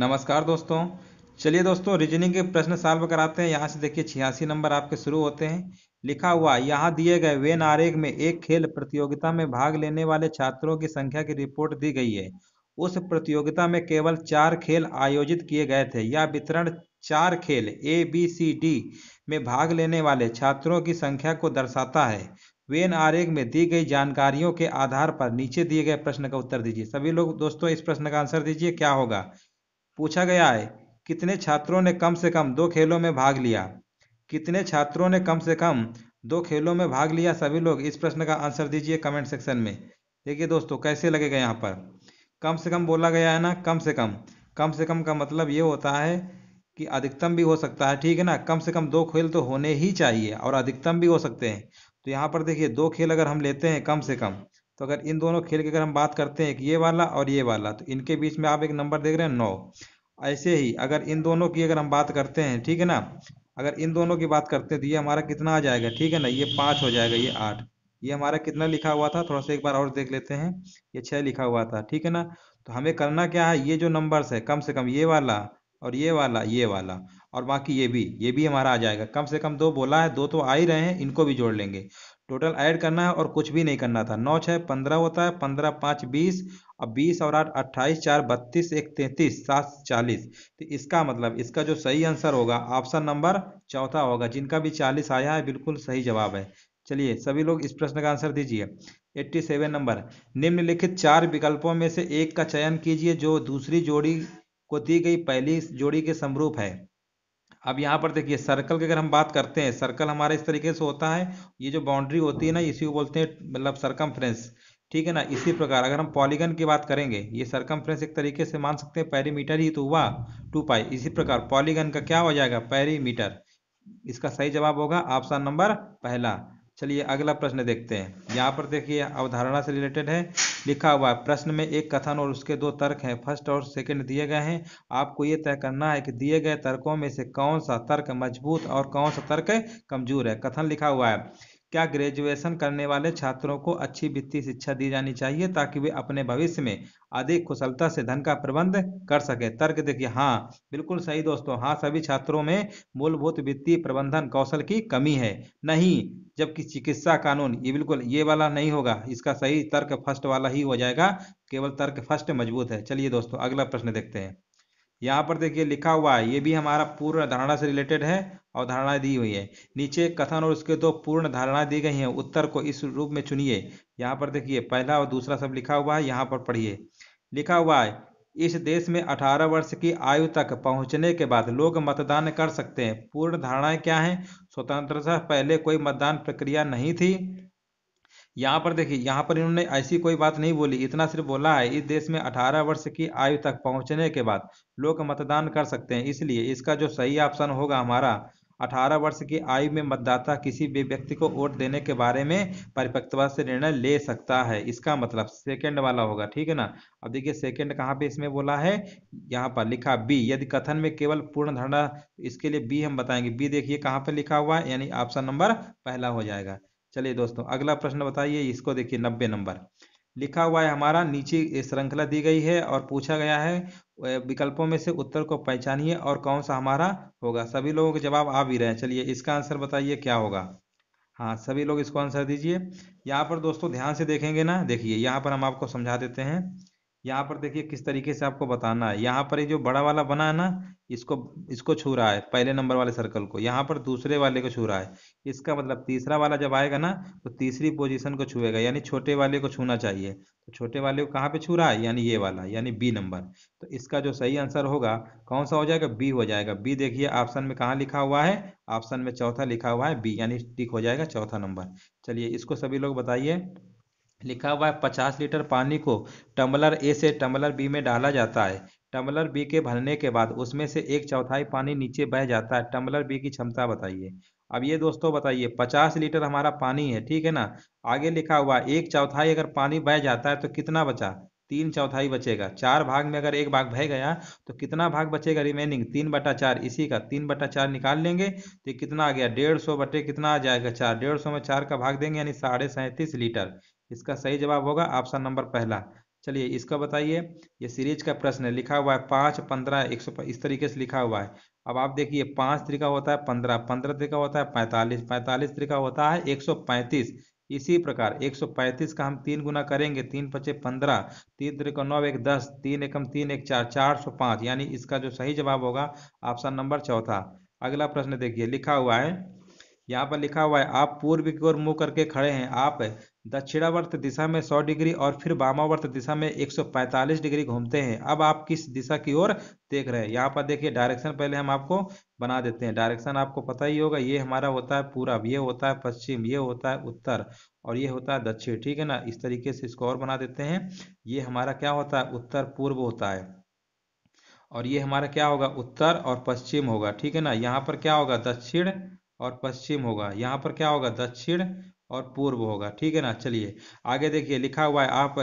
नमस्कार दोस्तों चलिए दोस्तों रीजनिंग के प्रश्न सॉल्व कराते हैं यहाँ से देखिए छियासी नंबर आपके शुरू होते हैं लिखा हुआ यहाँ दिए गए वेन आरेख में एक खेल प्रतियोगिता में भाग लेने वाले छात्रों की संख्या की रिपोर्ट दी गई है उस प्रतियोगिता में केवल चार खेल आयोजित किए गए थे यह वितरण चार खेल ए बी सी डी में भाग लेने वाले छात्रों की संख्या को दर्शाता है वेन आरेख में दी गई जानकारियों के आधार पर नीचे दिए गए प्रश्न का उत्तर दीजिए सभी लोग दोस्तों इस प्रश्न का आंसर दीजिए क्या होगा पूछा गया है कितने छात्रों ने कम से कम दो खेलों में भाग लिया कितने छात्रों ने कम से कम दो खेलों में भाग लिया सभी लोग इस प्रश्न का आंसर दीजिए कमेंट सेक्शन में देखिए दोस्तों कैसे लगेगा यहाँ पर कम से कम बोला गया है ना कम से कम कम से कम का मतलब ये होता है कि अधिकतम भी हो सकता है ठीक है ना कम से कम दो खेल तो होने ही चाहिए और अधिकतम भी हो सकते हैं तो यहाँ पर देखिए दो खेल अगर हम लेते हैं कम से कम तो अगर इन दोनों खेल की अगर हम बात करते हैं कि ये वाला और ये वाला तो इनके बीच में आप एक नंबर देख रहे हैं नौ ऐसे ही अगर इन दोनों की अगर हम बात करते हैं ठीक है ना अगर इन दोनों की बात करते हैं तो ये हमारा कितना आ जाएगा ठीक है ना ये पाँच हो जाएगा ये आठ ये हमारा कितना लिखा हुआ था थोड़ा सा एक बार और देख लेते हैं ये छः लिखा हुआ था ठीक है ना तो हमें करना क्या है ये जो नंबर्स है कम से कम ये वाला और ये वाला ये वाला और बाकी ये भी ये भी हमारा आ जाएगा कम से कम दो बोला है दो तो आ ही रहे हैं इनको भी जोड़ लेंगे टोटल ऐड करना है और कुछ भी नहीं करना था नौ छः पंद्रह होता है पंद्रह पाँच बीस और बीस और आठ अट्ठाईस चार बत्तीस एक तैंतीस सात चालीस तो इसका मतलब इसका जो सही आंसर होगा ऑप्शन नंबर चौथा होगा जिनका भी चालीस आया है बिल्कुल सही जवाब है चलिए सभी लोग इस प्रश्न का आंसर दीजिए 87 नंबर निम्नलिखित चार विकल्पों में से एक का चयन कीजिए जो दूसरी जोड़ी को दी गई पहली जोड़ी के समरूप है अब यहाँ पर देखिए सर्कल की अगर हम बात करते हैं सर्कल हमारा इस तरीके से होता है ये जो बाउंड्री होती है ना इसी को बोलते हैं मतलब सरकम ठीक है ना इसी प्रकार अगर हम पॉलीगन की बात करेंगे ये सरकम एक तरीके से मान सकते हैं पेरीमीटर ही तो हुआ टू पाई इसी प्रकार पॉलीगन का क्या हो जाएगा पेरीमीटर इसका सही जवाब होगा ऑप्शन नंबर पहला चलिए अगला प्रश्न देखते हैं यहाँ पर देखिए अवधारणा से रिलेटेड है लिखा हुआ है प्रश्न में एक कथन और उसके दो तर्क हैं फर्स्ट और सेकंड दिए गए हैं आपको ये तय करना है कि दिए गए तर्कों में से कौन सा तर्क मजबूत और कौन सा तर्क कमजोर है कथन लिखा हुआ है क्या ग्रेजुएशन करने वाले छात्रों को अच्छी वित्तीय शिक्षा दी जानी चाहिए ताकि वे अपने भविष्य में अधिक कुशलता से धन का प्रबंध कर सके तर्क देखिए हाँ बिल्कुल सही दोस्तों हाँ सभी छात्रों में मूलभूत वित्तीय प्रबंधन कौशल की कमी है नहीं जबकि चिकित्सा कानून ये बिल्कुल ये वाला नहीं होगा इसका सही तर्क फर्स्ट वाला ही हो जाएगा केवल तर्क फर्स्ट मजबूत है चलिए दोस्तों अगला प्रश्न देखते हैं यहाँ पर देखिए लिखा हुआ है ये भी हमारा पूर्ण धारणा से रिलेटेड है और धारणा दी हुई है नीचे कथन और उसके दो पूर्ण धारणा दी गई हैं उत्तर को इस रूप में चुनिए यहाँ पर देखिए पहला और दूसरा सब लिखा हुआ है यहाँ पर पढ़िए लिखा हुआ है इस देश में 18 वर्ष की आयु तक पहुंचने के बाद लोग मतदान कर सकते हैं पूर्ण धारणाएं क्या हैं स्वतंत्रता पहले कोई मतदान प्रक्रिया नहीं थी यहाँ पर देखिए यहाँ पर इन्होंने ऐसी कोई बात नहीं बोली इतना सिर्फ बोला है इस देश में 18 वर्ष की आयु तक पहुंचने के बाद लोग मतदान कर सकते हैं इसलिए इसका जो सही ऑप्शन होगा हमारा 18 वर्ष की आयु में मतदाता किसी भी व्यक्ति को वोट देने के बारे में परिपक्वता से निर्णय ले सकता है इसका मतलब सेकंड वाला होगा ठीक है ना अब देखिए सेकंड कहाँ पे इसमें बोला है यहाँ पर लिखा बी यदि कथन में केवल पूर्ण धारणा इसके लिए बी हम बताएंगे बी देखिए कहाँ पर लिखा हुआ है यानी ऑप्शन नंबर पहला हो जाएगा चलिए दोस्तों अगला प्रश्न बताइए इसको देखिए नब्बे नंबर लिखा हुआ है हमारा नीचे श्रृंखला दी गई है और पूछा गया है विकल्पों में से उत्तर को पहचानिए और कौन सा हमारा होगा सभी लोगों के जवाब आ भी रहे हैं चलिए इसका आंसर बताइए क्या होगा हाँ सभी लोग इसको आंसर दीजिए यहाँ पर दोस्तों ध्यान से देखेंगे ना देखिए यहाँ पर हम आपको समझा देते हैं यहाँ पर देखिए किस तरीके से आपको बताना है यहाँ पर ये जो बड़ा वाला बना है ना इसको इसको छू रहा है पहले नंबर वाले सर्कल को यहाँ पर दूसरे वाले को छू रहा है इसका मतलब तीसरा वाला जब आएगा ना तो तीसरी पोजीशन को छूएगा यानी छोटे वाले को छूना चाहिए तो छोटे वाले को कहाँ पे छू रहा है यानी ये वाला यानी बी नंबर तो इसका जो सही आंसर होगा कौन सा हो जाएगा बी हो जाएगा बी देखिए ऑप्शन में कहाँ लिखा हुआ है ऑप्शन में चौथा लिखा हुआ है बी यानी टिक हो जाएगा चौथा नंबर चलिए इसको सभी लोग बताइए लिखा हुआ है पचास लीटर पानी को टम्बलर ए से टम्बलर बी में डाला जाता है टम्बलर बी के भरने के बाद उसमें से एक चौथाई पानी नीचे बह जाता है टम्बलर बी की क्षमता बताइए अब ये दोस्तों बताइए पचास लीटर हमारा पानी है ठीक है ना आगे लिखा हुआ एक चौथाई अगर पानी बह जाता है तो कितना बचा तीन चौथाई बचेगा चार भाग में अगर एक भाग बह गया तो कितना भाग बचेगा रिमेनिंग तीन बटा चार इसी का तीन बटा चार निकाल लेंगे तो कितना आ गया डेढ़ सौ बटे कितना आ जाएगा चार डेढ़ सौ में चार का भाग देंगे यानी साढ़े सैंतीस लीटर इसका सही जवाब होगा ऑप्शन नंबर पहला चलिए इसका बताइए ये सीरीज का प्रश्न है लिखा हुआ है पाँच पंद्रह एक सौ इस तरीके से लिखा हुआ है अब आप देखिए पाँच तरीका होता है पंद्रह पंद्रह तरीका होता है पैंतालीस पैंतालीस तरीका होता है एक सौ पैंतीस इसी प्रकार पैंतीस का हम तीन गुना करेंगे तीन पचे पंद्रह तीन त्रिको नौ एक दस तीन एकम तीन एक चार चार सौ पाँच यानी इसका जो सही जवाब होगा ऑप्शन नंबर चौथा अगला प्रश्न देखिए लिखा हुआ है यहाँ पर लिखा हुआ है आप पूर्व की ओर मुंह करके खड़े हैं आप दक्षिणावर्त दिशा में 100 डिग्री और फिर वामावर्त दिशा में 145 डिग्री घूमते हैं अब आप किस दिशा की ओर देख रहे हैं यहाँ पर देखिए डायरेक्शन पहले हम आपको बना देते हैं डायरेक्शन आपको पता ही होगा ये हमारा होता है पूरब ये होता है पश्चिम ये होता है उत्तर और ये होता है दक्षिण ठीक है ना इस तरीके से इसको और बना देते हैं ये हमारा क्या होता है उत्तर पूर्व होता है और ये हमारा क्या होगा उत्तर और पश्चिम होगा ठीक है ना यहाँ पर क्या होगा दक्षिण और पश्चिम होगा यहाँ पर क्या होगा दक्षिण और पूर्व होगा ठीक है ना चलिए आगे देखिए लिखा हुआ है आप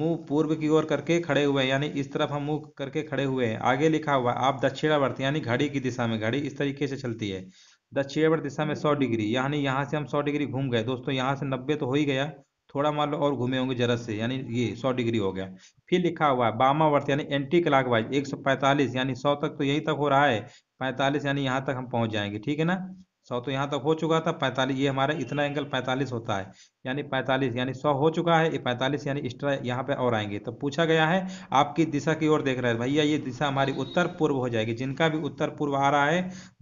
मुंह पूर्व की ओर करके खड़े हुए हैं यानी इस तरफ हम मुंह करके खड़े हुए हैं आगे लिखा हुआ है आप दक्षिणावर्त यानी घड़ी की दिशा में घड़ी इस तरीके से चलती है दक्षिणावर्त दिशा में सौ डिग्री यानी यहाँ से हम सौ डिग्री घूम गए दोस्तों यहाँ से नब्बे तो हो ही गया थोड़ा मान लो और घूमे होंगे जरा से यानी ये सौ डिग्री हो गया फिर लिखा हुआ है बामावर्त यानी एंटी क्लाक वाइज एक यानी सौ तक तो यही तक हो रहा है पैंतालीस यानी यहाँ तक हम पहुंच जाएंगे ठीक है ना सौ तो यहाँ तक हो चुका था पैंतालीस ये हमारा इतना एंगल पैंतालीस होता है यानी पैंतालीस यानी सौ हो चुका है ये पैंतालीस यानी एक्स्ट्रा यहाँ पे और आएंगे तो पूछा गया है आपकी दिशा की ओर देख रहे हैं भैया ये दिशा हमारी उत्तर पूर्व हो जाएगी जिनका भी उत्तर पूर्व आ रहा है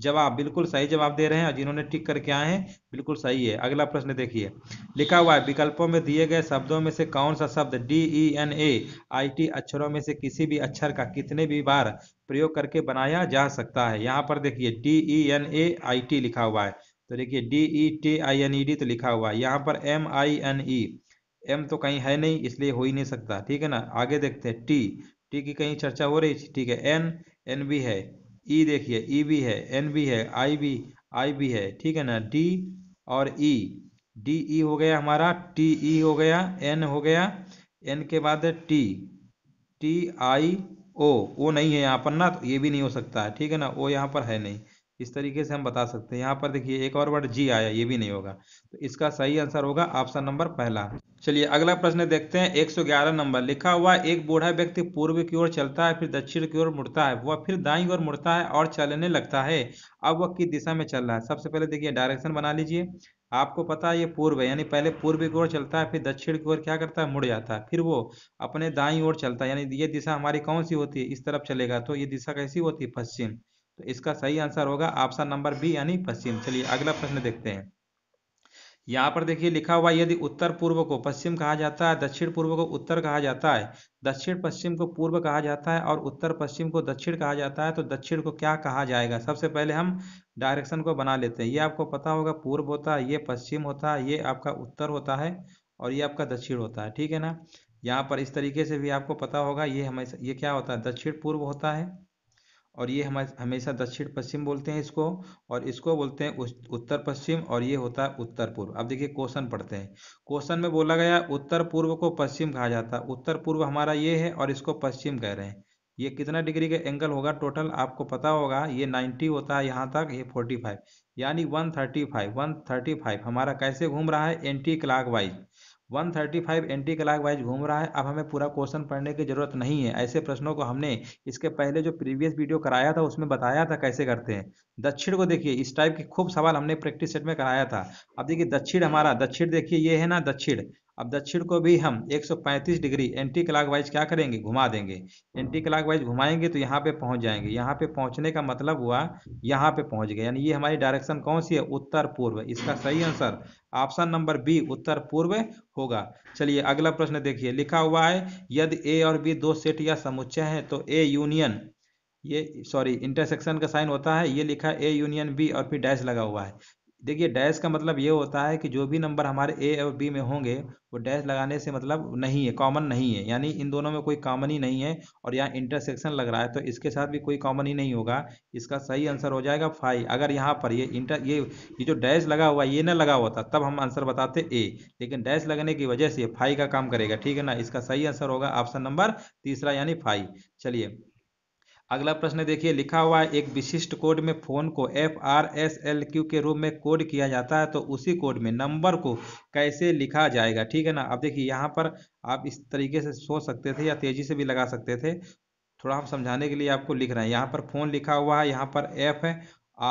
जवाब बिल्कुल सही जवाब दे रहे हैं और जिन्होंने टिक करके आए हैं बिल्कुल सही है अगला प्रश्न देखिए लिखा हुआ है विकल्पों में दिए गए शब्दों में से कौन सा शब्द D E N A I T अक्षरों में से किसी भी अक्षर का कितने भी बार प्रयोग करके बनाया जा सकता है यहाँ पर देखिए D E N A I T लिखा हुआ है तो देखिए D E T I N E D तो लिखा हुआ है यहाँ पर M I N E M तो कहीं है नहीं इसलिए हो ही नहीं सकता ठीक है ना आगे देखते हैं टी टी की कहीं चर्चा हो रही है ठीक है एन एन बी है ई e देखिए ई e बी है एन बी है आई बी आई बी है ठीक है ना डी और ई डी ई हो गया हमारा टी ई e हो गया एन हो गया एन के बाद टी टी आई ओ ओ नहीं है यहाँ पर ना तो ये भी नहीं हो सकता है ठीक है ना ओ यहाँ पर है नहीं इस तरीके से हम बता सकते हैं यहाँ पर देखिए एक और वर्ड जी आया ये भी नहीं होगा तो इसका सही आंसर होगा ऑप्शन नंबर पहला चलिए अगला प्रश्न देखते हैं 111 नंबर लिखा हुआ एक बूढ़ा व्यक्ति पूर्व की ओर चलता है फिर दक्षिण की ओर मुड़ता है वह फिर दाई ओर मुड़ता है और चलने लगता है अब वह किस दिशा में चल रहा है सबसे पहले देखिए डायरेक्शन बना लीजिए आपको पता है ये पूर्व है यानी पहले पूर्व की ओर चलता है फिर दक्षिण की ओर क्या करता है मुड़ जाता है फिर वो अपने दाई ओर चलता है यानी ये दिशा हमारी कौन सी होती है इस तरफ चलेगा तो ये दिशा कैसी होती है पश्चिम तो इसका सही आंसर होगा ऑप्शन नंबर बी यानी पश्चिम चलिए अगला प्रश्न देखते हैं यहाँ पर देखिए लिखा हुआ यदि उत्तर पूर्व को पश्चिम कहा जाता है दक्षिण पूर्व को उत्तर कहा जाता है दक्षिण पश्चिम को पूर्व कहा जाता है और उत्तर पश्चिम को दक्षिण कहा जाता है तो दक्षिण को क्या कहा जाएगा सबसे पहले हम डायरेक्शन को बना लेते हैं ये आपको पता होगा पूर्व होता है ये पश्चिम होता है ये आपका उत्तर होता है और ये आपका दक्षिण होता है ठीक है ना यहाँ पर इस तरीके से भी आपको पता होगा ये हमेशा ये क्या होता है दक्षिण पूर्व होता है और ये हम हमेशा दक्षिण पश्चिम बोलते हैं इसको और इसको बोलते हैं उत्तर पश्चिम और ये होता है उत्तर पूर्व अब देखिए क्वेश्चन पढ़ते हैं क्वेश्चन में बोला गया उत्तर पूर्व को पश्चिम कहा जाता है उत्तर पूर्व हमारा ये है और इसको पश्चिम कह रहे हैं ये कितना डिग्री का एंगल होगा टोटल आपको पता होगा ये 90 होता है यहाँ तक ये 45 यानी 135 135 हमारा कैसे घूम रहा है anticlockwise one thirty five anticlockwise घूम रहा है अब हमें पूरा क्वेश्चन पढ़ने की ज़रूरत नहीं है ऐसे प्रश्नों को हमने इसके पहले जो प्रीवियस वीडियो कराया था उसमें बताया था कैसे करते हैं दक्षिण को देखिए इस टाइप के खूब सवाल हमने प्रैक्टिस सेट में कराया था अब देखिए दक्षिण हमारा दक्षिण देखिए ये है ना दक्षिण अब दक्षिण को भी हम 135 डिग्री एंटी क्लॉकवाइज क्या करेंगे घुमा देंगे एंटी क्लॉकवाइज घुमाएंगे तो यहाँ पे पहुँच जाएंगे यहाँ पे पहुँचने का मतलब हुआ यहाँ पे पहुँच गए यानी ये हमारी डायरेक्शन कौन सी है उत्तर पूर्व इसका सही आंसर ऑप्शन नंबर बी उत्तर पूर्व होगा चलिए अगला प्रश्न देखिए लिखा हुआ है यदि ए और बी दो सेट या समुच्चय है तो ए यूनियन ये सॉरी इंटरसेक्शन का साइन होता है ये लिखा है ए यूनियन बी और फिर डैश लगा हुआ है देखिए डैश का मतलब ये होता है कि जो भी नंबर हमारे ए और बी में होंगे वो डैश लगाने से मतलब नहीं है कॉमन नहीं है यानी इन दोनों में कोई कॉमन ही नहीं है और यहाँ इंटरसेक्शन लग रहा है तो इसके साथ भी कोई कॉमन ही नहीं होगा इसका सही आंसर हो जाएगा फाइव अगर यहाँ पर ये इंटर ये ये जो डैश लगा हुआ ये ना लगा हुआ था तब हम आंसर बताते ए लेकिन डैश लगने की वजह से फाइव का काम करेगा ठीक है ना इसका सही आंसर होगा ऑप्शन नंबर तीसरा यानी फाइव चलिए अगला प्रश्न देखिए लिखा हुआ है एक विशिष्ट कोड में फ़ोन को F R S L Q के रूप में कोड किया जाता है तो उसी कोड में नंबर को कैसे लिखा जाएगा ठीक है ना अब देखिए यहाँ पर आप इस तरीके से सोच सकते थे या तेज़ी से भी लगा सकते थे थोड़ा हम समझाने के लिए आपको लिख रहे हैं यहाँ पर फ़ोन लिखा हुआ है यहाँ पर एफ है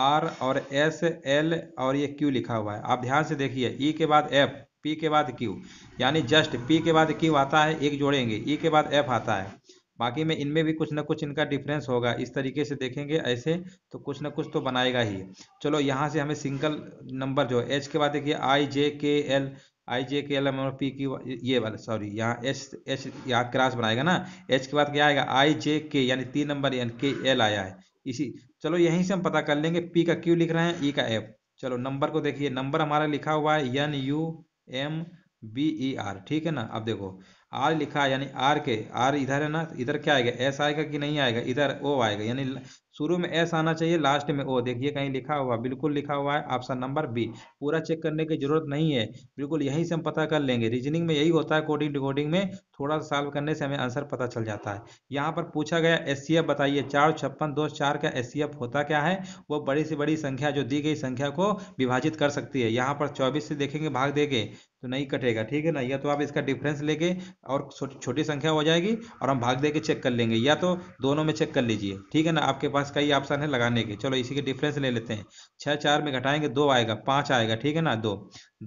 आर और एस एल और ये क्यू लिखा हुआ है आप ध्यान से देखिए ई e के बाद एफ पी के बाद क्यू यानी जस्ट पी के बाद क्यू आता है एक जोड़ेंगे ई e के बाद एफ आता है बाकी में इनमें भी कुछ ना कुछ इनका डिफरेंस होगा इस तरीके से देखेंगे ऐसे तो कुछ ना कुछ तो बनाएगा ही चलो यहाँ से हमें सिंगल नंबर जो एच के बाद देखिए आई जे के एल आई जे के एल एम और पी की ये वाला सॉरी यहाँ एच एच यहाँ क्रास बनाएगा ना एच के बाद क्या आएगा आई जे के यानी तीन नंबर यानी के एल आया है इसी चलो यहीं से हम पता कर लेंगे पी का क्यू लिख रहे हैं ई e का एफ चलो नंबर को देखिए नंबर हमारा लिखा हुआ है N U M B E R ठीक है ना अब देखो आर लिखा है यानी आर के आर इधर है ना इधर क्या आएगा एस आएगा कि नहीं आएगा इधर ओ आएगा यानी शुरू में एस आना चाहिए लास्ट में ओ देखिए कहीं लिखा हुआ बिल्कुल लिखा हुआ है ऑप्शन नंबर बी पूरा चेक करने की जरूरत नहीं है बिल्कुल यहीं से हम पता कर लेंगे रीजनिंग में यही होता है कोडिंग डिकोडिंग में थोड़ा सा सॉल्व करने से हमें आंसर पता चल जाता है यहाँ पर पूछा गया एस बताइए चार छप्पन दो चार का एस होता क्या है वो बड़ी से बड़ी संख्या जो दी गई संख्या को विभाजित कर सकती है यहाँ पर चौबीस से देखेंगे भाग देंगे तो नहीं कटेगा ठीक है ना या तो आप इसका डिफरेंस लेके और छोटी संख्या हो जाएगी और हम भाग दे के चेक कर लेंगे या तो दोनों में चेक कर लीजिए ठीक है ना आपके पास पास कई ऑप्शन है लगाने के चलो इसी के डिफरेंस ले लेते हैं छह चार में घटाएंगे दो आएगा पांच आएगा ठीक है ना दो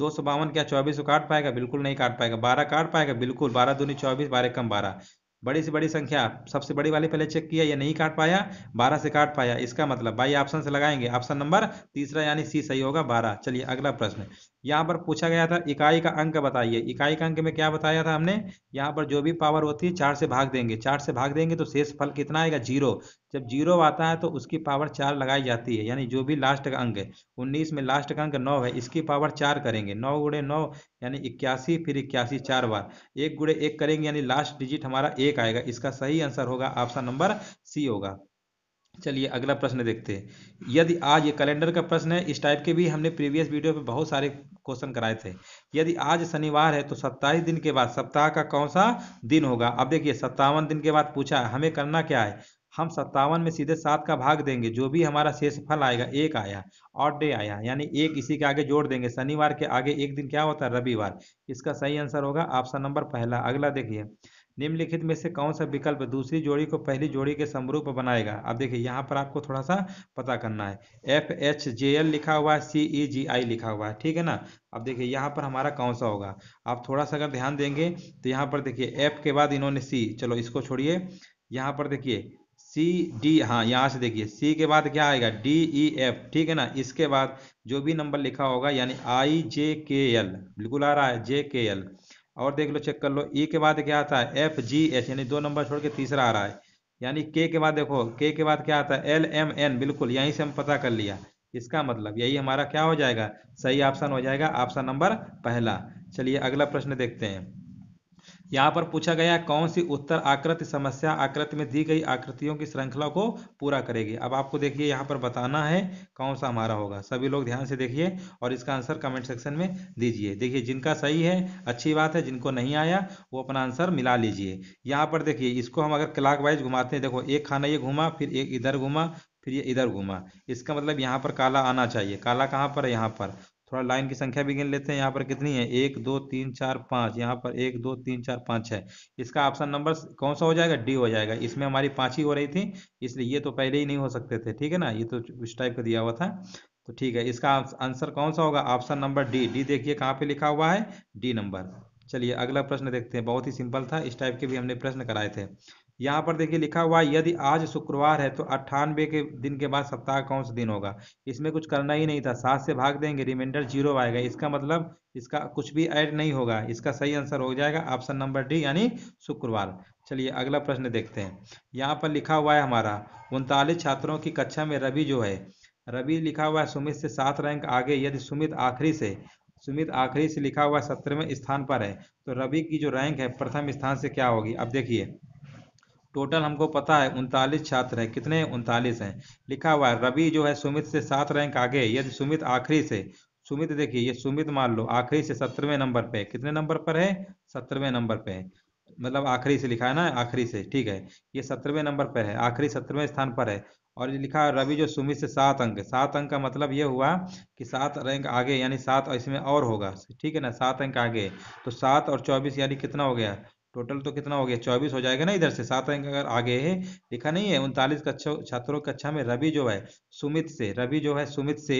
दो सौ बावन क्या चौबीस को काट पाएगा बिल्कुल नहीं काट पाएगा बारह काट पाएगा बिल्कुल बारह दूनी चौबीस बारह कम बारह बड़ी से बड़ी संख्या सबसे बड़ी वाली पहले चेक किया या नहीं काट पाया बारह से काट पाया इसका मतलब बाई ऑप्शन से लगाएंगे ऑप्शन नंबर तीसरा यानी सी सही होगा बारह चलिए अगला प्रश्न यहाँ पर पूछा गया था इकाई का अंक बताइए इकाई का अंक में क्या बताया था हमने यहाँ पर जो भी पावर होती है चार से भाग देंगे चार से भाग देंगे तो शेष फल कितना आएगा जीरो जब जीरो आता है तो उसकी पावर चार लगाई जाती है यानी जो भी लास्ट का अंक है उन्नीस में लास्ट का अंक नौ है इसकी पावर चार करेंगे नौ गुड़े नौ यानी इक्यासी फिर इक्यासी चार बार एक गुड़े एक करेंगे यानी लास्ट डिजिट हमारा एक आएगा इसका सही आंसर होगा ऑप्शन नंबर सी होगा चलिए अगला प्रश्न देखते हैं यदि आज ये कैलेंडर का प्रश्न है इस टाइप के भी हमने प्रीवियस वीडियो पे बहुत सारे क्वेश्चन कराए थे यदि आज शनिवार है तो सत्ताईस दिन के बाद सप्ताह का कौन सा दिन होगा अब देखिए सत्तावन दिन के बाद पूछा है हमें करना क्या है हम सत्तावन में सीधे सात का भाग देंगे जो भी हमारा शेष फल आएगा एक आया और डे आया यानी एक इसी के आगे जोड़ देंगे शनिवार के आगे एक दिन क्या होता है रविवार इसका सही आंसर होगा ऑप्शन नंबर पहला अगला देखिए निम्नलिखित में से कौन सा विकल्प दूसरी जोड़ी को पहली जोड़ी के समरूप बनाएगा अब देखिए यहाँ पर आपको थोड़ा सा पता करना है एफ एच जे एल लिखा हुआ है सी ई जी आई लिखा हुआ है ठीक है ना अब देखिए यहाँ पर हमारा कौन सा होगा आप थोड़ा सा अगर ध्यान देंगे तो यहाँ पर देखिए एफ के बाद इन्होंने सी चलो इसको छोड़िए यहाँ पर देखिए सी डी हाँ यहाँ से देखिए सी के बाद क्या आएगा डी ई एफ ठीक है ना इसके बाद जो भी नंबर लिखा होगा यानी आई जे के एल बिल्कुल आ रहा है जे के एल और देख लो चेक कर लो ई e के बाद क्या आता है एफ जी एच यानी दो नंबर छोड़ के तीसरा आ रहा है यानी के के बाद देखो के के बाद क्या आता है एल एम एन बिल्कुल यहीं से हम पता कर लिया इसका मतलब यही हमारा क्या हो जाएगा सही ऑप्शन हो जाएगा ऑप्शन नंबर पहला चलिए अगला प्रश्न देखते हैं यहाँ पर पूछा गया कौन सी उत्तर आकृति समस्या आकृति में दी गई आकृतियों की श्रृंखला को पूरा करेगी अब आपको देखिए यहाँ पर बताना है कौन सा हमारा होगा सभी लोग ध्यान से देखिए और इसका आंसर कमेंट सेक्शन में दीजिए देखिए जिनका सही है अच्छी बात है जिनको नहीं आया वो अपना आंसर मिला लीजिए यहाँ पर देखिए इसको हम अगर क्लाक वाइज घुमाते हैं देखो एक खाना ये घुमा फिर एक इधर घुमा फिर ये इधर घुमा इसका मतलब यहाँ पर काला आना चाहिए काला कहाँ पर है यहाँ पर थोड़ा लाइन की संख्या भी गिन लेते हैं यहाँ पर कितनी है एक दो तीन चार पाँच यहाँ पर एक दो तीन चार पाँच है इसका ऑप्शन नंबर कौन सा हो जाएगा डी हो जाएगा इसमें हमारी पाँच ही हो रही थी इसलिए ये तो पहले ही नहीं हो सकते थे ठीक है ना ये तो इस टाइप का दिया हुआ था तो ठीक है इसका आंसर कौन सा होगा ऑप्शन नंबर डी डी देखिए कहाँ पे लिखा हुआ है डी नंबर चलिए अगला प्रश्न देखते हैं बहुत ही सिंपल था इस टाइप के भी हमने प्रश्न कराए थे यहाँ पर देखिए लिखा हुआ यदि आज शुक्रवार है तो अट्ठानवे के दिन के बाद सप्ताह कौन सा दिन होगा इसमें कुछ करना ही नहीं था सात से भाग देंगे रिमाइंडर जीरो आएगा इसका मतलब इसका कुछ भी ऐड नहीं होगा इसका सही आंसर हो जाएगा ऑप्शन नंबर डी यानी शुक्रवार चलिए अगला प्रश्न देखते हैं यहाँ पर लिखा हुआ है हमारा उनतालीस छात्रों की कक्षा में रवि जो है रवि लिखा हुआ है सुमित से सात रैंक आगे यदि सुमित आखिरी से सुमित आखिरी से लिखा हुआ सत्रहवें स्थान पर है तो रवि की जो रैंक है प्रथम स्थान से क्या होगी अब देखिए टोटल हमको पता है उनतालीस छात्र हैं कितने उनतालीस हैं लिखा हुआ है रवि जो है सुमित से सात रैंक आगे यदि सुमित आखिरी से सुमित देखिए ये सुमित मान लो आखिरी से सत्रहवें नंबर पे कितने नंबर पर है सत्रहवें नंबर पे है मतलब आखिरी से लिखा है ना आखिरी से ठीक है ये सत्रहवें नंबर पर है आखिरी सत्रहवें स्थान पर है और ये लिखा है रवि जो सुमित से सात अंक सात अंक का मतलब ये हुआ कि सात रैंक आगे यानी सात और इसमें और होगा ठीक है ना सात अंक आगे तो सात और चौबीस यानी कितना हो गया टोटल तो कितना हो गया चौबीस हो जाएगा ना इधर से सात अंक अगर आगे है लिखा नहीं है उनतालीस कक्षा छात्रों कक्षा में रवि जो है सुमित से रवि जो है सुमित से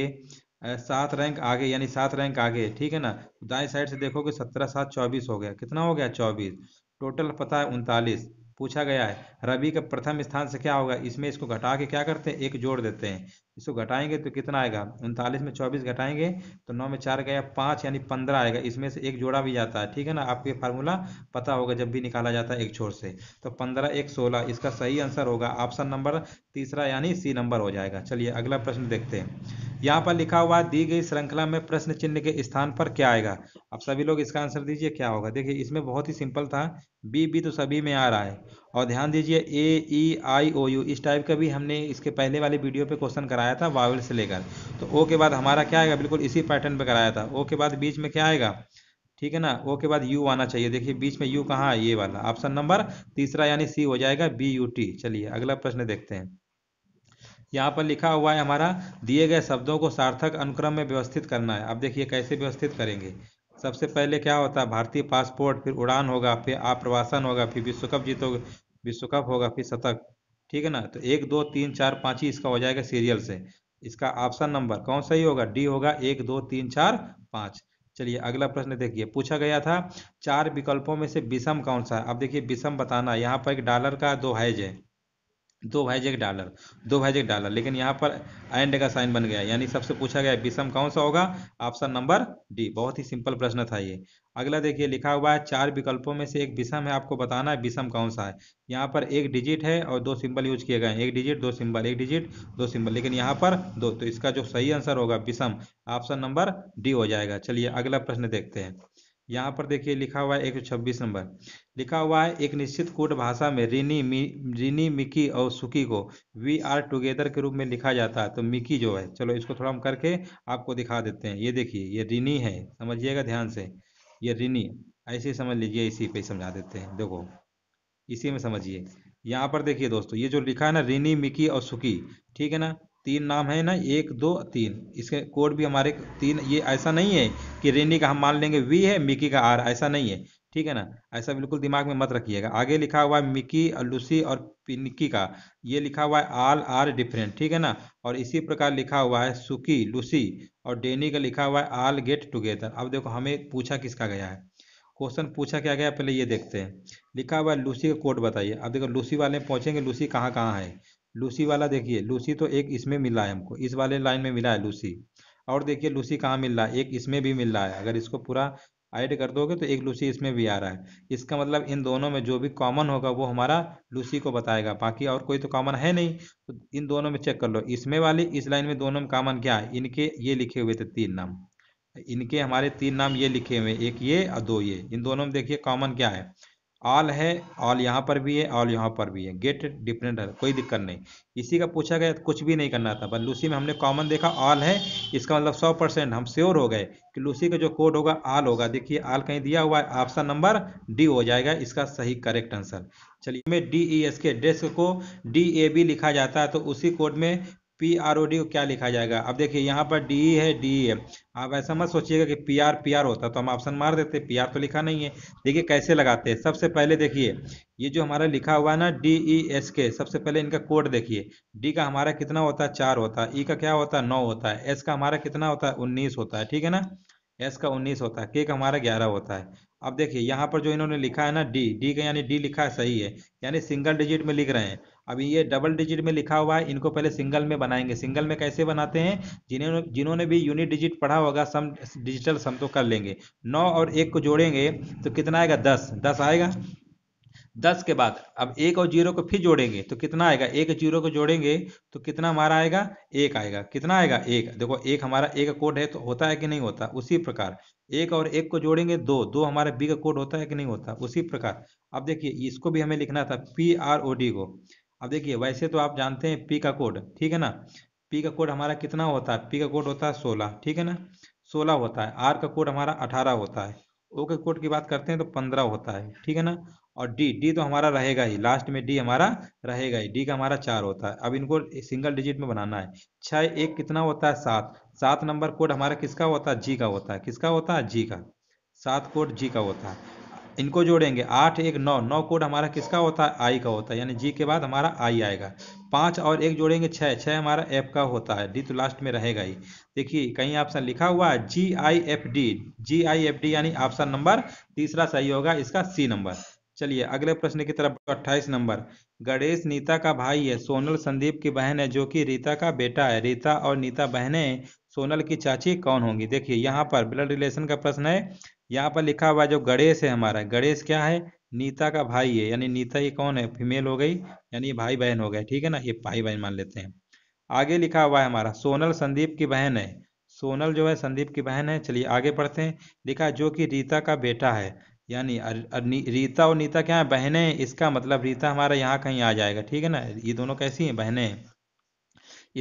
सात रैंक आगे यानी सात रैंक आगे ठीक है ना दाएं साइड से देखोगे सत्रह सात चौबीस हो गया कितना हो गया चौबीस टोटल पता है उनतालीस पूछा गया है रबी का प्रथम स्थान से क्या होगा इसमें इसको घटा के क्या करते हैं एक जोड़ देते हैं इसको घटाएंगे तो कितना आएगा उनतालीस में चौबीस घटाएंगे तो नौ में चार गया पाँच यानी पंद्रह आएगा इसमें से एक जोड़ा भी जाता है ठीक है ना आपको ये फार्मूला पता होगा जब भी निकाला जाता है एक छोर से तो पंद्रह एक सोलह इसका सही आंसर होगा ऑप्शन नंबर तीसरा यानी सी नंबर हो जाएगा चलिए अगला प्रश्न देखते हैं यहाँ पर लिखा हुआ दी गई श्रृंखला में प्रश्न चिन्ह के स्थान पर क्या आएगा अब सभी लोग इसका आंसर दीजिए क्या होगा देखिए इसमें बहुत ही सिंपल था बी बी तो सभी में आ रहा है और ध्यान दीजिए ए ई आई ओ यू इस टाइप का भी हमने इसके पहले वाले वीडियो पे क्वेश्चन कराया था वावल से लेकर तो ओ के बाद हमारा क्या आएगा बिल्कुल इसी पैटर्न पे कराया था ओ के बाद बीच में क्या आएगा ठीक है ना ओ के बाद यू आना चाहिए देखिए बीच में यू कहाँ है ये वाला ऑप्शन नंबर तीसरा यानी सी हो जाएगा बी यू टी चलिए अगला प्रश्न देखते हैं यहाँ पर लिखा हुआ है हमारा दिए गए शब्दों को सार्थक अनुक्रम में व्यवस्थित करना है अब देखिए कैसे व्यवस्थित करेंगे सबसे पहले क्या होता है भारतीय पासपोर्ट फिर उड़ान होगा फिर आप्रवासन होगा फिर विश्व कप जीतोगे विश्व कप होगा फिर शतक ठीक है ना तो एक दो तीन चार पाँच ही इसका हो जाएगा सीरियल से इसका ऑप्शन नंबर कौन सा ही होगा डी होगा एक दो तीन चार पाँच चलिए अगला प्रश्न देखिए पूछा गया था चार विकल्पों में से विषम कौन सा है अब देखिए विषम बताना यहाँ पर एक डॉलर का दो हैज है दो भाईजेक डॉलर दो भाईजेक डॉलर लेकिन यहाँ पर एंड का साइन बन गया यानी सबसे पूछा गया विषम कौन सा होगा ऑप्शन नंबर डी बहुत ही सिंपल प्रश्न था ये अगला देखिए लिखा हुआ है चार विकल्पों में से एक विषम है आपको बताना है विषम कौन सा है यहाँ पर एक डिजिट है और दो सिंबल यूज किए गए हैं एक डिजिट दो सिंबल एक डिजिट दो सिंबल लेकिन यहाँ पर दो तो इसका जो सही आंसर होगा विषम ऑप्शन नंबर डी हो जाएगा चलिए अगला प्रश्न देखते हैं यहाँ पर देखिए लिखा हुआ है एक नंबर लिखा हुआ है एक निश्चित कूट भाषा में रिनी मी रिनी मिकी और सुकी को वी आर टुगेदर के रूप में लिखा जाता है तो मिकी जो है चलो इसको थोड़ा हम करके आपको दिखा देते हैं ये देखिए ये रिनी है समझिएगा ध्यान से ये रिनी ऐसे समझ लीजिए इसी पे समझा देते हैं देखो इसी में समझिए यहाँ पर देखिए दोस्तों ये जो लिखा है ना रिनी मिकी और सुकी ठीक है ना तीन नाम है ना एक दो तीन इसके कोड भी हमारे तीन ये ऐसा नहीं है कि रेनी का हम मान लेंगे वी है मिकी का आर ऐसा नहीं है ठीक है ना ऐसा बिल्कुल दिमाग में मत रखिएगा आगे लिखा हुआ है मिकी लूसी और पिनकी का ये लिखा हुआ है आल आर डिफरेंट ठीक है ना और इसी प्रकार लिखा हुआ है सुकी लूसी और डेनी का लिखा हुआ है आल गेट टुगेदर अब देखो हमें पूछा किसका गया है क्वेश्चन पूछा क्या गया पहले ये देखते हैं लिखा हुआ है लूसी का कोड बताइए अब देखो लूसी वाले पहुंचेंगे लूसी कहाँ कहाँ है लूसी वाला देखिए लूसी तो एक इसमें मिला है हमको इस वाले लाइन में मिला है लूसी और देखिए लूसी कहाँ मिल रहा है एक इसमें भी मिल रहा है अगर इसको पूरा ऐड कर दोगे तो एक लूसी इसमें भी आ रहा है इसका मतलब इन दोनों में जो भी कॉमन होगा वो हमारा लूसी को बताएगा बाकी और कोई तो कॉमन है नहीं तो इन दोनों में चेक कर लो इसमें वाली इस लाइन में दोनों में कॉमन क्या है इनके ये लिखे हुए थे तीन नाम इनके हमारे तीन नाम ये लिखे हुए एक ये और दो ये इन दोनों में देखिए कॉमन क्या है ऑल है ऑल यहाँ पर भी है ऑल यहाँ पर भी है गेट डिफरेंट है कोई दिक्कत नहीं इसी का पूछा गया तो कुछ भी नहीं करना था पर लूसी में हमने कॉमन देखा ऑल है इसका मतलब सौ परसेंट हम श्योर हो गए कि लूसी का जो कोड होगा आल होगा देखिए आल कहीं दिया हुआ है ऑप्शन नंबर डी हो जाएगा इसका सही करेक्ट आंसर चलिए में D E S K desk को डी ए बी लिखा जाता है तो उसी कोड में पी आर ओ डी को क्या लिखा जाएगा अब देखिए यहाँ पर डी है डी है आप ऐसा मत सोचिएगा कि पी आर पी आर होता तो हम ऑप्शन मार देते पी आर तो लिखा नहीं है देखिए कैसे लगाते हैं सबसे पहले देखिए ये जो हमारा लिखा हुआ है ना डी ई एस के सबसे पहले इनका कोड देखिए डी का हमारा कितना होता है चार होता है ई e का क्या होता है नौ होता है एस का हमारा कितना होता है उन्नीस होता है ठीक है ना एस का उन्नीस होता है के का हमारा ग्यारह होता है अब देखिए यहाँ पर जो इन्होंने लिखा है ना डी डी का यानी डी लिखा है सही है यानी सिंगल डिजिट में लिख रहे हैं अभी ये डबल डिजिट में लिखा हुआ है इनको पहले सिंगल में बनाएंगे सिंगल में कैसे बनाते हैं जिन्होंने जिन्होंने भी यूनिट डिजिट पढ़ा होगा सम डिजिटल सम तो कर लेंगे नौ और एक को जोड़ेंगे तो कितना आएगा दस दस आएगा दस के बाद अब एक और जीरो को फिर जोड़ेंगे तो कितना आएगा एक जीरो को जोड़ेंगे तो कितना हमारा आएगा एक आएगा कितना आएगा एक देखो एक हमारा एक का कोड है तो होता है कि नहीं होता उसी प्रकार एक और एक को जोड़ेंगे दो दो हमारा बी का कोड होता है कि नहीं होता उसी प्रकार अब देखिए इसको भी हमें लिखना था पी आर ओ डी को अब देखिए वैसे तो आप जानते हैं पी का कोड ठीक है ना पी का कोड हमारा कितना होता है पी का कोड होता है सोलह ठीक है ना सोलह होता है आर का कोड हमारा अठारह होता है ओ के कोड की बात करते हैं तो पंद्रह होता है ठीक है ना और डी डी तो हमारा रहेगा ही लास्ट में डी हमारा रहेगा ही डी का हमारा चार होता है अब इनको सिंगल डिजिट में बनाना है छः एक कितना होता है सात सात नंबर कोड हमारा किसका होता है जी का होता है किसका होता है जी का सात कोड जी का होता है इनको जोड़ेंगे आठ एक नौ नौ कोड हमारा किसका होता है आई का होता है यानी जी के बाद हमारा आई आएगा पाँच और एक जोड़ेंगे छः छः हमारा एफ का होता है डी तो लास्ट में रहेगा ही देखिए कहीं ऑप्शन लिखा हुआ है G I F D G I F D यानी ऑप्शन नंबर तीसरा सही होगा इसका सी नंबर चलिए अगले प्रश्न की तरफ 28 नंबर गणेश नीता का भाई है सोनल संदीप की बहन है जो कि रीता का बेटा है रीता और नीता बहनें सोनल की चाची कौन होंगी देखिए यहाँ पर ब्लड रिलेशन का प्रश्न है यहाँ पर लिखा हुआ जो गणेश है हमारा गणेश क्या है नीता का भाई है यानी नीता ये कौन है फीमेल हो गई यानी भाई बहन हो गए ठीक है ना ये भाई बहन मान लेते हैं आगे लिखा हुआ है हमारा सोनल संदीप की बहन है सोनल जो है संदीप की बहन है चलिए आगे पढ़ते हैं लिखा जो कि रीता का बेटा है यानी रीता और नीता क्या है बहने इसका मतलब रीता हमारा यहाँ कहीं आ जाएगा ठीक है ना ये दोनों कैसी हैं बहने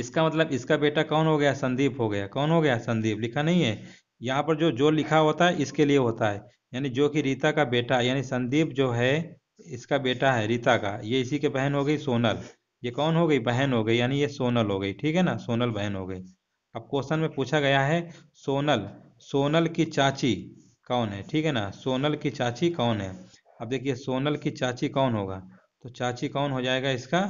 इसका मतलब इसका बेटा कौन हो गया संदीप हो गया कौन हो गया संदीप लिखा नहीं है यहाँ पर जो जो लिखा होता है इसके लिए होता है यानी जो कि रीता का बेटा यानी संदीप जो है इसका बेटा है रीता का ये इसी के बहन हो गई सोनल ये कौन हो गई बहन हो गई यानी ये सोनल हो गई ठीक है ना सोनल बहन हो गई अब क्वेश्चन में पूछा गया है सोनल सोनल की चाची कौन है ठीक है ना सोनल की चाची कौन है अब देखिए सोनल की चाची कौन होगा तो चाची कौन हो जाएगा इसका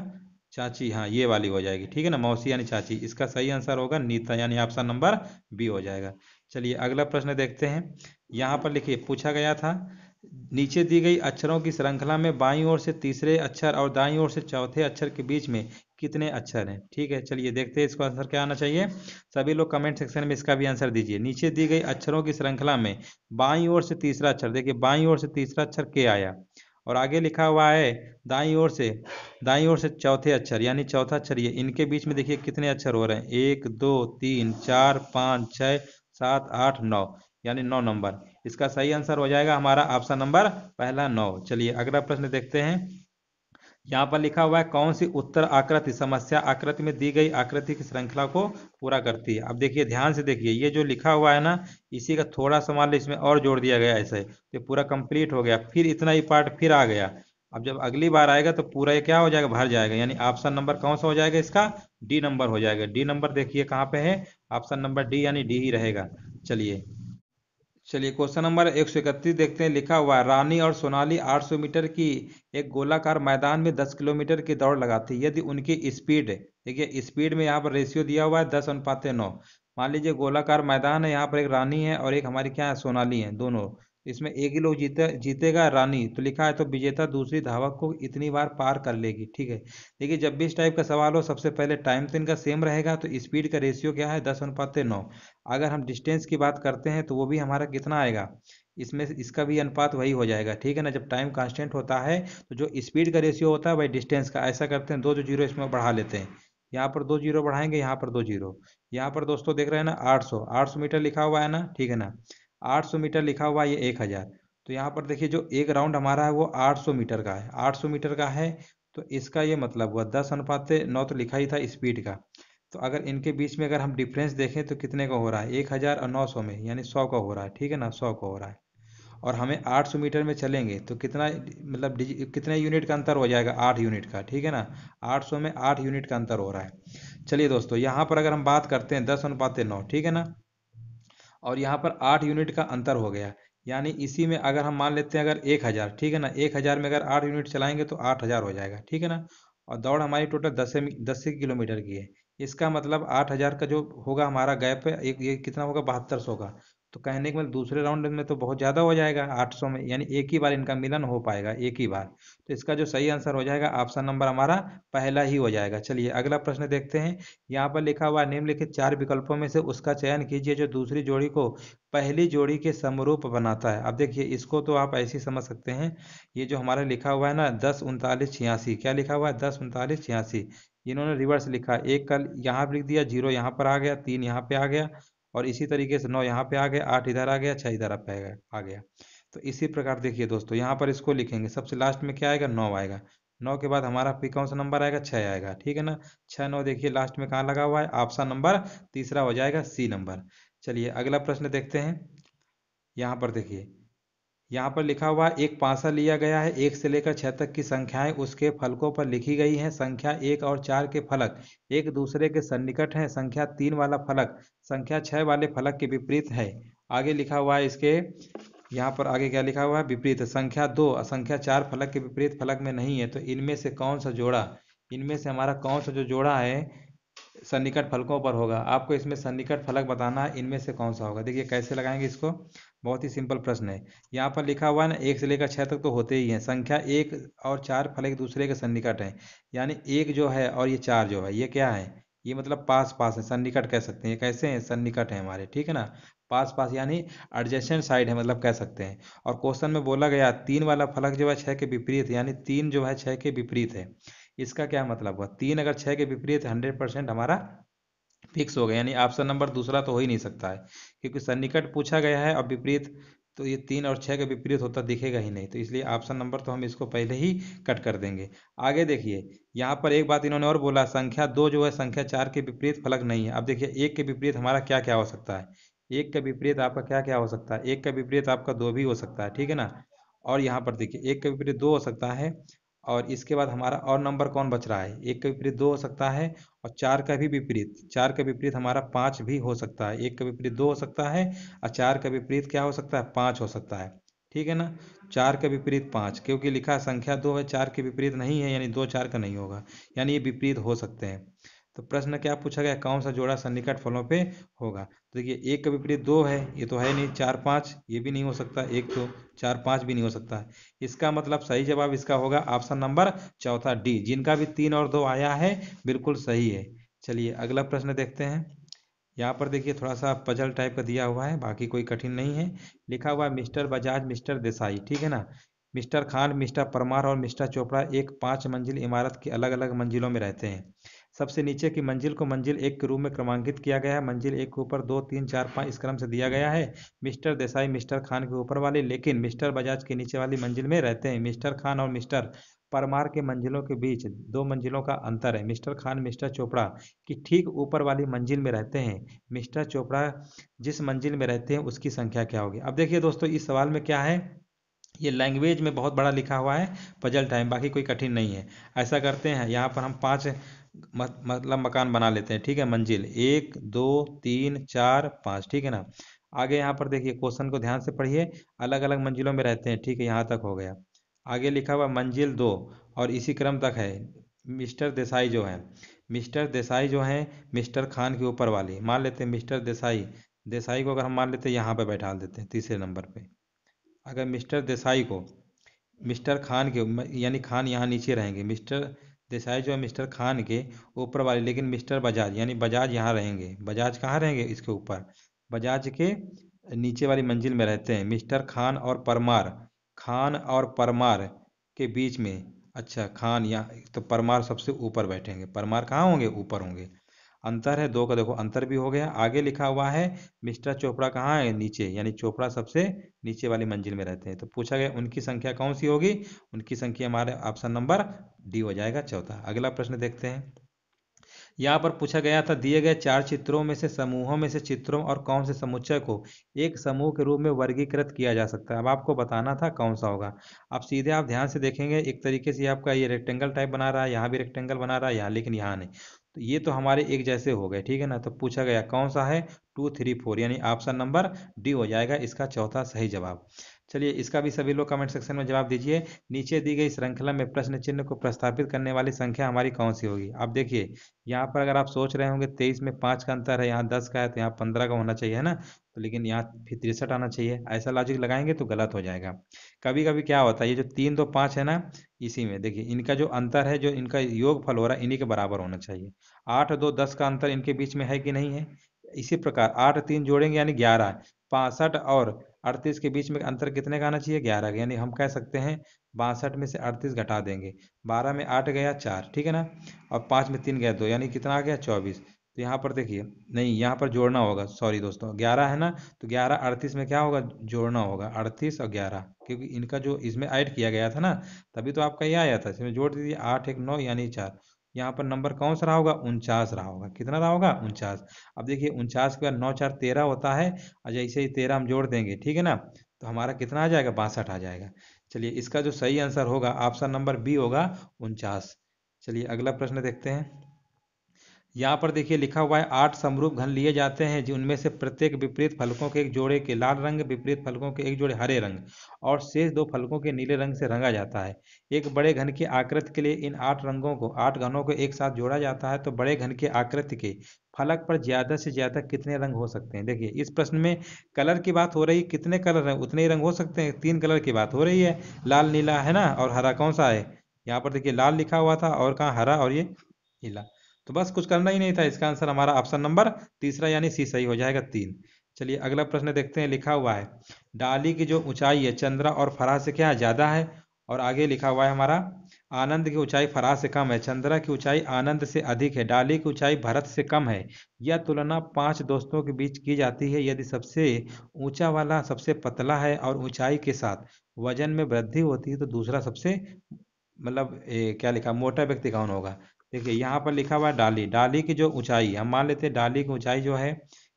चाची हाँ ये वाली हो जाएगी ठीक है ना मौसी यानी चाची इसका सही आंसर होगा नीता यानी ऑप्शन नंबर बी हो जाएगा चलिए अगला प्रश्न देखते हैं यहाँ पर लिखिए पूछा गया था नीचे दी गई अक्षरों की श्रृंखला में बाई ओर से तीसरे अक्षर और दाई ओर से चौथे अक्षर के बीच में कितने अक्षर हैं ठीक है चलिए देखते हैं इसको आंसर क्या आना चाहिए सभी लोग कमेंट सेक्शन में इसका भी आंसर दीजिए नीचे दी गई अक्षरों की श्रृंखला में बाई ओर से तीसरा अक्षर देखिए बाई ओर से तीसरा अक्षर के आया और आगे लिखा हुआ है दाई ओर से दाई ओर से चौथे अक्षर यानी चौथा अक्षर ये इनके बीच में देखिए कितने अक्षर हो रहे हैं एक दो तीन चार पाँच छः सात आठ नौ यानी नौ नंबर इसका सही आंसर हो जाएगा हमारा ऑप्शन नंबर पहला नौ चलिए अगला प्रश्न देखते हैं यहाँ पर लिखा हुआ है कौन सी उत्तर आकृति समस्या आकृति में दी गई आकृति की श्रृंखला को पूरा करती है अब देखिए ध्यान से देखिए ये जो लिखा हुआ है ना इसी का थोड़ा सा मान लो इसमें और जोड़ दिया गया ऐसे तो पूरा कंप्लीट हो गया फिर इतना ही पार्ट फिर आ गया अब जब अगली बार आएगा तो पूरा ये क्या हो जाएगा भर जाएगा यानी ऑप्शन नंबर कौन सा हो जाएगा इसका डी नंबर हो जाएगा डी नंबर देखिए कहाँ पे है ऑप्शन नंबर डी यानी डी ही रहेगा चलिए चलिए क्वेश्चन नंबर एक सौ इकतीस देखते हैं लिखा हुआ रानी और सोनाली 800 मीटर की एक गोलाकार मैदान में 10 किलोमीटर की दौड़ लगाती यदि उनकी स्पीड देखिए स्पीड में यहाँ पर रेशियो दिया हुआ है दस अनुपात नौ मान लीजिए गोलाकार मैदान है यहाँ पर एक रानी है और एक हमारी क्या है सोनाली है दोनों इसमें एक ही लोग जीते जीतेगा रानी तो लिखा है तो विजेता दूसरी धावक को इतनी बार पार कर लेगी ठीक है देखिए जब भी इस टाइप का सवाल हो सबसे पहले टाइम तो इनका सेम रहेगा तो स्पीड का रेशियो क्या है दस अनुपात नौ अगर हम डिस्टेंस की बात करते हैं तो वो भी हमारा कितना आएगा इसमें इसका भी अनुपात वही हो जाएगा ठीक है ना जब टाइम कांस्टेंट होता है तो जो स्पीड का रेशियो होता है वही डिस्टेंस का ऐसा करते हैं दो जो जीरो इसमें बढ़ा लेते हैं यहाँ पर दो जीरो बढ़ाएंगे यहाँ पर दो जीरो यहाँ पर दोस्तों देख रहे हैं ना 800 800 मीटर लिखा हुआ है ना ठीक है ना 800 मीटर लिखा हुआ है ये 1000 तो यहाँ पर देखिए जो एक राउंड हमारा है वो 800 मीटर का है 800 मीटर का है तो इसका ये मतलब हुआ दस अनुपात नौ तो लिखा ही था स्पीड का तो अगर इनके बीच में अगर हम डिफरेंस देखें तो कितने का हो रहा है एक हज़ार और नौ सौ में यानी सौ का हो रहा है ठीक है ना सौ का हो रहा है और हमें आठ सौ मीटर में चलेंगे तो कितना मतलब कितने यूनिट का अंतर हो जाएगा आठ यूनिट का ठीक है ना आठ सौ में आठ यूनिट का अंतर हो रहा है चलिए दोस्तों यहाँ पर अगर हम बात करते हैं दस अनुपात नौ ठीक है ना और यहाँ पर आठ यूनिट का अंतर हो गया यानी इसी में अगर हम मान लेते हैं अगर एक हज़ार ठीक है ना एक हज़ार में अगर आठ यूनिट चलाएंगे तो आठ हज़ार हो जाएगा ठीक है ना और दौड़ हमारी टोटल दस दस किलोमीटर की है इसका मतलब आठ हज़ार का जो होगा हमारा गैप है एक ये कितना होगा बहत्तर सौ का तो कहने के मतलब दूसरे राउंड में तो बहुत ज़्यादा हो जाएगा 800 में यानी एक ही बार इनका मिलन हो पाएगा एक ही बार तो इसका जो सही आंसर हो जाएगा ऑप्शन नंबर हमारा पहला ही हो जाएगा चलिए अगला प्रश्न देखते हैं यहाँ पर लिखा हुआ लिखे चार विकल्पों में से उसका चयन कीजिए जो दूसरी जोड़ी को पहली जोड़ी के समरूप बनाता है अब देखिए इसको तो आप ऐसे समझ सकते हैं ये जो हमारा लिखा हुआ है ना दस उनतालीस छियासी क्या लिखा हुआ है दस उनतालीस छियासी इन्होंने रिवर्स लिखा एक कल यहाँ लिख दिया जीरो यहाँ पर आ गया तीन यहाँ पे आ गया और इसी तरीके से नौ यहाँ पे आ गया आठ इधर आ गया छः इधर आप आ गया आ गया तो इसी प्रकार देखिए दोस्तों यहाँ पर इसको लिखेंगे सबसे लास्ट में क्या आएगा नौ आएगा नौ के बाद हमारा फिर कौन सा नंबर आएगा छः आएगा ठीक है ना छः नौ देखिए लास्ट में कहाँ लगा हुआ है आपसा नंबर तीसरा हो जाएगा सी नंबर चलिए अगला प्रश्न देखते हैं यहाँ पर देखिए यहाँ पर लिखा हुआ एक पासा लिया गया है एक से लेकर छह तक की संख्याएं उसके फलकों पर लिखी गई हैं संख्या एक और चार के फलक एक दूसरे के सन्निकट हैं संख्या तीन वाला फलक संख्या छह वाले फलक के विपरीत है आगे लिखा हुआ है इसके यहाँ पर आगे क्या लिखा हुआ है विपरीत संख्या दो और संख्या चार फलक के विपरीत फलक में नहीं है तो इनमें से कौन सा जोड़ा इनमें से हमारा कौन सा जो जोड़ा है सन्निकट फलकों पर होगा आपको इसमें सन्निकट फलक बताना है इनमें से कौन सा होगा देखिए कैसे लगाएंगे इसको बहुत ही सिंपल प्रश्न है यहाँ पर लिखा हुआ है ना एक से लेकर छः तक तो होते ही हैं संख्या एक और चार फल एक दूसरे के सन्निकट हैं यानी एक जो है और ये चार जो है ये क्या है ये मतलब पास पास है सन्निकट कह सकते हैं कैसे हैं सन्निकट है हमारे ठीक है ना पास पास यानी एडजेसेंट साइड है मतलब कह सकते हैं और क्वेश्चन में बोला गया तीन वाला फलक जो है छः के विपरीत यानी तीन जो है छः के विपरीत है इसका क्या मतलब हुआ तीन अगर छः के विपरीत हंड्रेड परसेंट हमारा फिक्स हो गए यानी ऑप्शन नंबर दूसरा तो हो ही नहीं सकता है क्योंकि सन्निकट पूछा गया है और विपरीत तो ये तीन और छः के विपरीत होता दिखेगा ही नहीं तो इसलिए ऑप्शन नंबर तो हम इसको पहले ही कट कर देंगे आगे देखिए यहाँ पर एक बात इन्होंने और बोला संख्या दो जो है संख्या चार के विपरीत फलक नहीं है अब देखिए एक के विपरीत हमारा क्या क्या हो सकता है एक का विपरीत आपका क्या क्या हो सकता है एक का विपरीत आपका दो भी हो सकता है ठीक है ना और यहाँ पर देखिए एक का विपरीत दो हो सकता है और इसके बाद हमारा और नंबर कौन बच रहा है एक का विपरीत दो हो सकता है और चार का भी विपरीत चार का विपरीत हमारा पाँच भी हो सकता है एक का विपरीत दो हो सकता है और चार का विपरीत क्या हो सकता है पाँच हो सकता है ठीक है ना चार का विपरीत पाँच क्योंकि लिखा संख्या दो है चार के विपरीत नहीं है यानी दो चार का नहीं होगा यानी ये विपरीत हो सकते हैं तो प्रश्न क्या पूछा गया कौन सा जोड़ा सन्निकट फलों पे होगा तो देखिए एक का विपरीत दो है ये तो है नहीं चार पाँच ये भी नहीं हो सकता एक तो चार पाँच भी नहीं हो सकता इसका मतलब सही जवाब इसका होगा ऑप्शन नंबर चौथा डी जिनका भी तीन और दो आया है बिल्कुल सही है चलिए अगला प्रश्न देखते हैं यहाँ पर देखिए थोड़ा सा पजल टाइप का दिया हुआ है बाकी कोई कठिन नहीं है लिखा हुआ है मिस्टर बजाज मिस्टर देसाई ठीक है ना मिस्टर खान मिस्टर परमार और मिस्टर चोपड़ा एक पांच मंजिल इमारत की अलग अलग मंजिलों में रहते हैं सबसे नीचे की मंजिल को मंजिल एक के रूप में क्रमांकित किया गया है मंजिल एक के ऊपर दो तीन चार पाँच इस क्रम से दिया गया है मिस्टर देसाई मिस्टर खान के ऊपर वाले लेकिन मिस्टर बजाज के नीचे वाली मंजिल में रहते हैं मिस्टर खान और मिस्टर परमार के मंजिलों के बीच दो मंजिलों का अंतर है मिस्टर खान मिस्टर चोपड़ा की ठीक ऊपर वाली मंजिल में रहते हैं मिस्टर चोपड़ा जिस मंजिल में रहते हैं उसकी संख्या क्या होगी अब देखिए दोस्तों इस सवाल में क्या है ये लैंग्वेज में बहुत बड़ा लिखा हुआ है पजल टाइम बाकी कोई कठिन नहीं है ऐसा करते हैं यहाँ पर हम पाँच मतलब मकान बना लेते हैं ठीक है मंजिल एक दो तीन चार पाँच ठीक है ना आगे यहाँ पर देखिए क्वेश्चन को ध्यान से पढ़िए अलग अलग मंजिलों में रहते हैं ठीक है यहाँ तक हो गया आगे लिखा हुआ मंजिल दो और इसी क्रम तक है मिस्टर देसाई जो है मिस्टर देसाई जो है मिस्टर खान के ऊपर वाली मान लेते हैं मिस्टर देसाई देसाई को अगर हम मान लेते हैं यहाँ पर बैठा देते हैं तीसरे नंबर पर अगर मिस्टर देसाई को मिस्टर खान के यानी खान यहाँ नीचे रहेंगे मिस्टर देसाई जो है मिस्टर खान के ऊपर वाले लेकिन मिस्टर बजाज यानी बजाज यहाँ रहेंगे बजाज कहाँ रहेंगे इसके ऊपर बजाज के नीचे वाली मंजिल में रहते हैं मिस्टर खान और परमार खान और परमार के बीच में अच्छा खान या तो परमार सबसे ऊपर बैठेंगे परमार कहाँ होंगे ऊपर होंगे अंतर है दो का देखो अंतर भी हो गया आगे लिखा हुआ है मिस्टर चोपड़ा कहाँ है नीचे यानी चोपड़ा सबसे नीचे वाली मंजिल में रहते हैं तो पूछा गया उनकी संख्या कौन सी होगी उनकी संख्या हमारे ऑप्शन नंबर डी हो जाएगा चौथा अगला प्रश्न देखते हैं यहाँ पर पूछा गया था दिए गए चार चित्रों में से समूहों में से चित्रों और कौन से समुच्चय को एक समूह के रूप में वर्गीकृत किया जा सकता है अब आपको बताना था कौन सा होगा अब सीधे आप ध्यान से देखेंगे एक तरीके से आपका ये रेक्टेंगल टाइप बना रहा है यहाँ भी रेक्टेंगल बना रहा है यहाँ लेकिन यहाँ नहीं तो ये तो हमारे एक जैसे हो गए ठीक है ना तो पूछा गया कौन सा है टू थ्री फोर यानी ऑप्शन नंबर डी हो जाएगा इसका चौथा सही जवाब चलिए इसका भी सभी लोग कमेंट सेक्शन में जवाब दीजिए नीचे दी गई श्रृंखला में प्रश्न चिन्ह को प्रस्तापित करने वाली संख्या हमारी कौन सी होगी आप देखिए यहाँ पर अगर आप सोच रहे होंगे तेईस में पाँच का अंतर है यहाँ दस का है तो यहाँ पंद्रह का होना चाहिए है ना तो लेकिन यहाँ फिर तिरसठ आना चाहिए ऐसा लॉजिक लगाएंगे तो गलत हो जाएगा कभी कभी क्या होता है ये जो तीन दो तो पाँच है ना इसी में देखिए इनका जो अंतर है जो इनका योग फल हो रहा है इन्हीं के बराबर होना चाहिए आठ दो दस का अंतर इनके बीच में है कि नहीं है इसी प्रकार आठ तीन जोड़ेंगे यानी ग्यारह बासठ और अड़तीस के बीच में अंतर कितने का आना चाहिए ग्यारह का यानी हम कह सकते हैं बासठ में से अड़तीस घटा देंगे बारह में आठ गया चार ठीक है ना और पाँच में तीन गया दो यानी कितना आ गया चौबीस तो यहाँ पर देखिए नहीं यहाँ पर जोड़ना होगा सॉरी दोस्तों ग्यारह है ना तो ग्यारह अड़तीस में क्या होगा जोड़ना होगा अड़तीस और ग्यारह क्योंकि इनका जो इसमें ऐड किया गया था ना तभी तो आपका ये आया था इसमें जोड़ दीजिए आठ एक नौ यानी चार यहाँ पर नंबर कौन सा रहा होगा उनचास रहा होगा कितना रहा होगा उनचास अब देखिए उनचास के बाद नौ चार तेरह होता है और अच्छा, जैसे ही तेरह हम जोड़ देंगे ठीक है ना तो हमारा कितना आ जाएगा बासठ आ जाएगा चलिए इसका जो सही आंसर होगा ऑप्शन नंबर बी होगा उनचास चलिए अगला प्रश्न देखते हैं यहाँ पर देखिए लिखा हुआ है आठ समरूप घन लिए जाते हैं जिनमें से प्रत्येक विपरीत फलकों के एक जोड़े के लाल रंग विपरीत फलकों के एक जोड़े हरे रंग और शेष दो फलकों के नीले रंग से रंगा जाता है एक बड़े घन की आकृति के लिए इन आठ रंगों को आठ घनों को एक साथ जोड़ा जाता है तो बड़े घन की आकृति के फलक पर ज्यादा से ज्यादा कितने रंग हो सकते हैं देखिए इस प्रश्न में कलर की बात हो रही कितने कलर हैं उतने ही रंग हो सकते हैं तीन कलर की बात हो रही है लाल नीला है ना और हरा कौन सा है यहाँ पर देखिए लाल लिखा हुआ था और कहाँ हरा और ये नीला तो बस कुछ करना ही नहीं था इसका आंसर हमारा ऑप्शन नंबर तीसरा यानी सी सही हो जाएगा तीन चलिए अगला प्रश्न देखते हैं लिखा हुआ है डाली की जो ऊंचाई है चंद्रा और फराह से क्या ज्यादा है और आगे लिखा हुआ है हमारा आनंद की ऊंचाई फराह से कम है चंद्रा की ऊंचाई आनंद से अधिक है डाली की ऊंचाई भरत से कम है यह तुलना पांच दोस्तों के बीच की जाती है यदि सबसे ऊंचा वाला सबसे पतला है और ऊंचाई के साथ वजन में वृद्धि होती है तो दूसरा सबसे मतलब क्या लिखा मोटा व्यक्ति कौन होगा देखिए यहाँ पर लिखा हुआ डाली डाली की जो ऊंचाई हम मान लेते हैं डाली की ऊंचाई जो है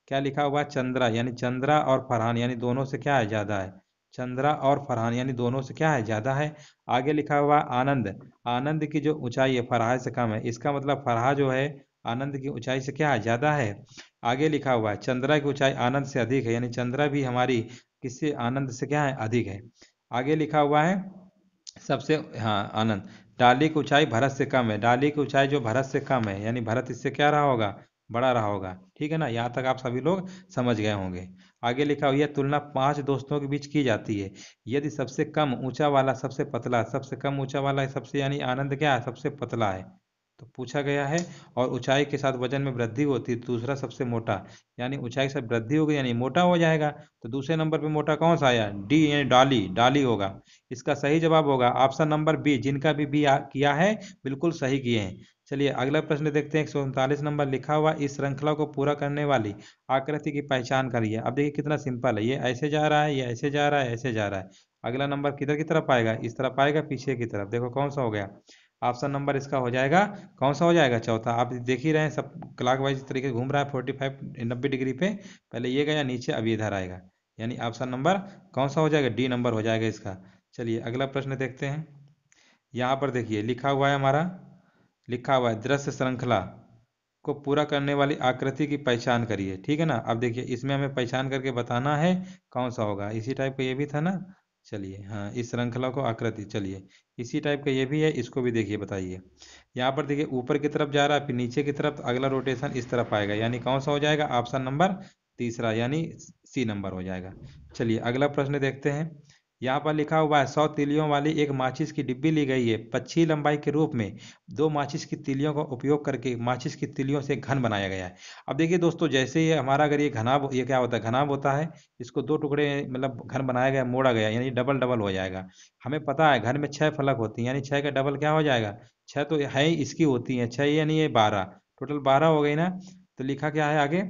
क्या लिखा हुआ चंद्रा यानी चंद्रा और फरहान यानी दोनों से क्या है ज्यादा है चंद्रा और फरहान यानी दोनों से क्या है ज्यादा है आगे लिखा हुआ आनंद आनंद की जो ऊंचाई है फराह से कम है इसका मतलब फराह जो है आनंद की ऊंचाई से क्या है ज्यादा है आगे लिखा हुआ है चंद्रा की ऊंचाई आनंद से अधिक है यानी चंद्रा भी हमारी किससे आनंद से क्या है अधिक है आगे लिखा हुआ है सबसे हाँ आनंद डाली की ऊंचाई भरत से कम है डाली की ऊंचाई जो भरत से कम है यानी भरत इससे क्या रहा होगा बड़ा रहा होगा ठीक है ना यहाँ तक आप सभी लोग समझ गए होंगे आगे लिखा हुआ तुलना पांच दोस्तों के बीच की जाती है यदि सबसे कम ऊंचा वाला सबसे पतला सबसे कम ऊंचा वाला सबसे यानी आनंद क्या है सबसे पतला है तो पूछा गया है और ऊंचाई के साथ वजन में वृद्धि होती है दूसरा सबसे मोटा यानी ऊंचाई के साथ वृद्धि होगी यानी मोटा हो जाएगा तो दूसरे नंबर पे मोटा कौन सा आया डी यानी डाली डाली होगा इसका सही जवाब होगा ऑप्शन नंबर बी जिनका भी बी किया है बिल्कुल सही किए हैं चलिए अगला प्रश्न देखते हैं एक नंबर लिखा हुआ इस श्रृंखला को पूरा करने वाली आकृति की पहचान करिए अब देखिए कितना सिंपल है ये ऐसे जा रहा है ये ऐसे जा रहा है ऐसे जा रहा है अगला नंबर किधर की तरफ आएगा इस तरफ आएगा पीछे की तरफ देखो कौन सा हो गया ऑप्शन नंबर इसका हो जाएगा कौन सा हो जाएगा चौथा आप देख ही रहे हैं सब क्लाक वाइज तरीके घूम रहा है फोर्टी फाइव नब्बे डिग्री पे पहले ये गया नीचे अब इधर आएगा यानी ऑप्शन नंबर कौन सा हो जाएगा डी नंबर हो जाएगा इसका चलिए अगला प्रश्न देखते हैं यहाँ पर देखिए लिखा हुआ है हमारा लिखा हुआ है दृश्य श्रृंखला को पूरा करने वाली आकृति की पहचान करिए ठीक है ना अब देखिए इसमें हमें पहचान करके बताना है कौन सा होगा इसी टाइप का ये भी था ना चलिए हाँ इस श्रृंखला को आकृति चलिए इसी टाइप का ये भी है इसको भी देखिए बताइए यहाँ पर देखिए ऊपर की तरफ जा रहा है फिर नीचे की तरफ तो अगला रोटेशन इस तरफ आएगा यानी कौन सा हो जाएगा ऑप्शन नंबर तीसरा यानी सी नंबर हो जाएगा चलिए अगला प्रश्न देखते हैं यहाँ पर लिखा हुआ है सौ तिलियों वाली एक माचिस की डिब्बी ली गई है पच्ची लंबाई के रूप में दो माचिस की तिलियों का उपयोग करके माचिस की तिलियों से घन बनाया गया है अब देखिए दोस्तों जैसे ही हमारा अगर ये घनाब ये क्या होता है घनाब होता है इसको दो टुकड़े मतलब घन बनाया गया मोड़ा गया यानी डबल डबल हो जाएगा हमें पता है घन में छः फलक होती है यानी छः का डबल क्या हो जाएगा छः तो है ही इसकी होती है छः यानी ये बारह टोटल बारह हो गई ना तो लिखा क्या है आगे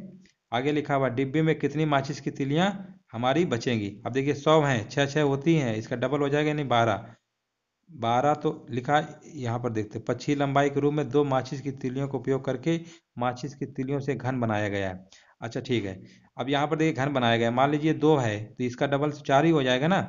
आगे लिखा हुआ डिब्बे में कितनी माचिस की तिलियाँ हमारी बचेंगी अब देखिए सौ हैं छः छः होती हैं इसका डबल हो जाएगा यानी बारह बारह तो लिखा यहाँ पर देखते पक्षी लंबाई के रूप में दो माचिस की तिलियों का उपयोग करके माचिस की तिलियों से घन बनाया गया है अच्छा ठीक है अब यहाँ पर देखिए घन बनाया गया मान लीजिए दो है तो इसका डबल चार ही हो जाएगा ना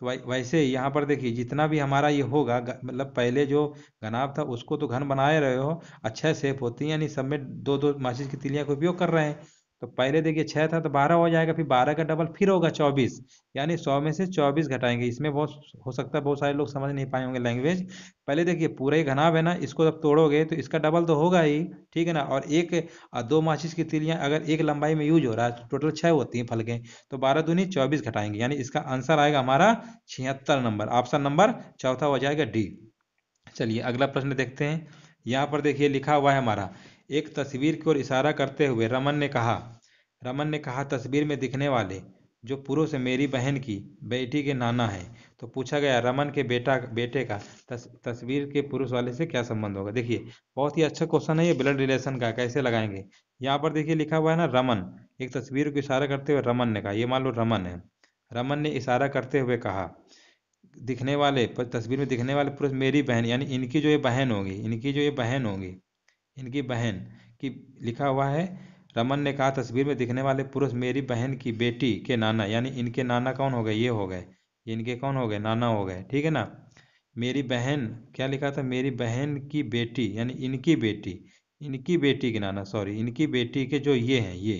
तो वैसे यहाँ पर देखिए जितना भी हमारा ये होगा मतलब पहले जो घनाव था उसको तो घन बनाए रहे हो अच्छा सेफ होती है यानी सब में दो दो माचिस की तिलियाँ का उपयोग कर रहे हैं तो पहले देखिए छः था तो बारह हो जाएगा फिर बारह का डबल फिर होगा चौबीस यानी सौ में से चौबीस घटाएंगे इसमें बहुत हो सकता है बहुत सारे लोग समझ नहीं पाए होंगे लैंग्वेज पहले देखिए पूरा ही घनाब है ना इसको जब तोड़ोगे तो इसका डबल तो होगा ही ठीक है ना और एक और दो माचिस की तिलियाँ अगर एक लंबाई में यूज हो रहा है टोटल तो छः होती हैं फलकें तो बारह दूनी चौबीस घटाएंगे यानी इसका आंसर आएगा हमारा छिहत्तर नंबर ऑप्शन नंबर चौथा हो जाएगा डी चलिए अगला प्रश्न देखते हैं यहाँ पर देखिए लिखा हुआ है हमारा एक तस्वीर की ओर इशारा करते हुए रमन ने कहा रमन ने कहा तस्वीर में दिखने वाले जो पुरुष मेरी बहन की बेटी के नाना है तो पूछा गया रमन के बेटा बेटे का तस, तस्वीर के पुरुष वाले से क्या संबंध होगा देखिए बहुत ही अच्छा क्वेश्चन है ये ब्लड रिलेशन का कैसे लगाएंगे यहाँ पर देखिए लिखा हुआ है ना रमन एक तस्वीर को इशारा करते हुए रमन ने कहा ये मान लो रमन है रमन ने इशारा करते हुए कहा दिखने वाले तस्वीर में दिखने वाले पुरुष मेरी बहन यानी इनकी जो ये बहन होगी इनकी जो ये बहन होगी इनकी बहन की लिखा हुआ है रमन ने कहा तस्वीर में दिखने वाले पुरुष मेरी बहन की बेटी के नाना यानी इनके नाना कौन हो गए ये हो गए इनके कौन हो गए नाना हो गए ठीक है ना मेरी बहन क्या लिखा था मेरी बहन की बेटी यानी इनकी बेटी इनकी बेटी के नाना सॉरी इनकी बेटी के जो ये हैं ये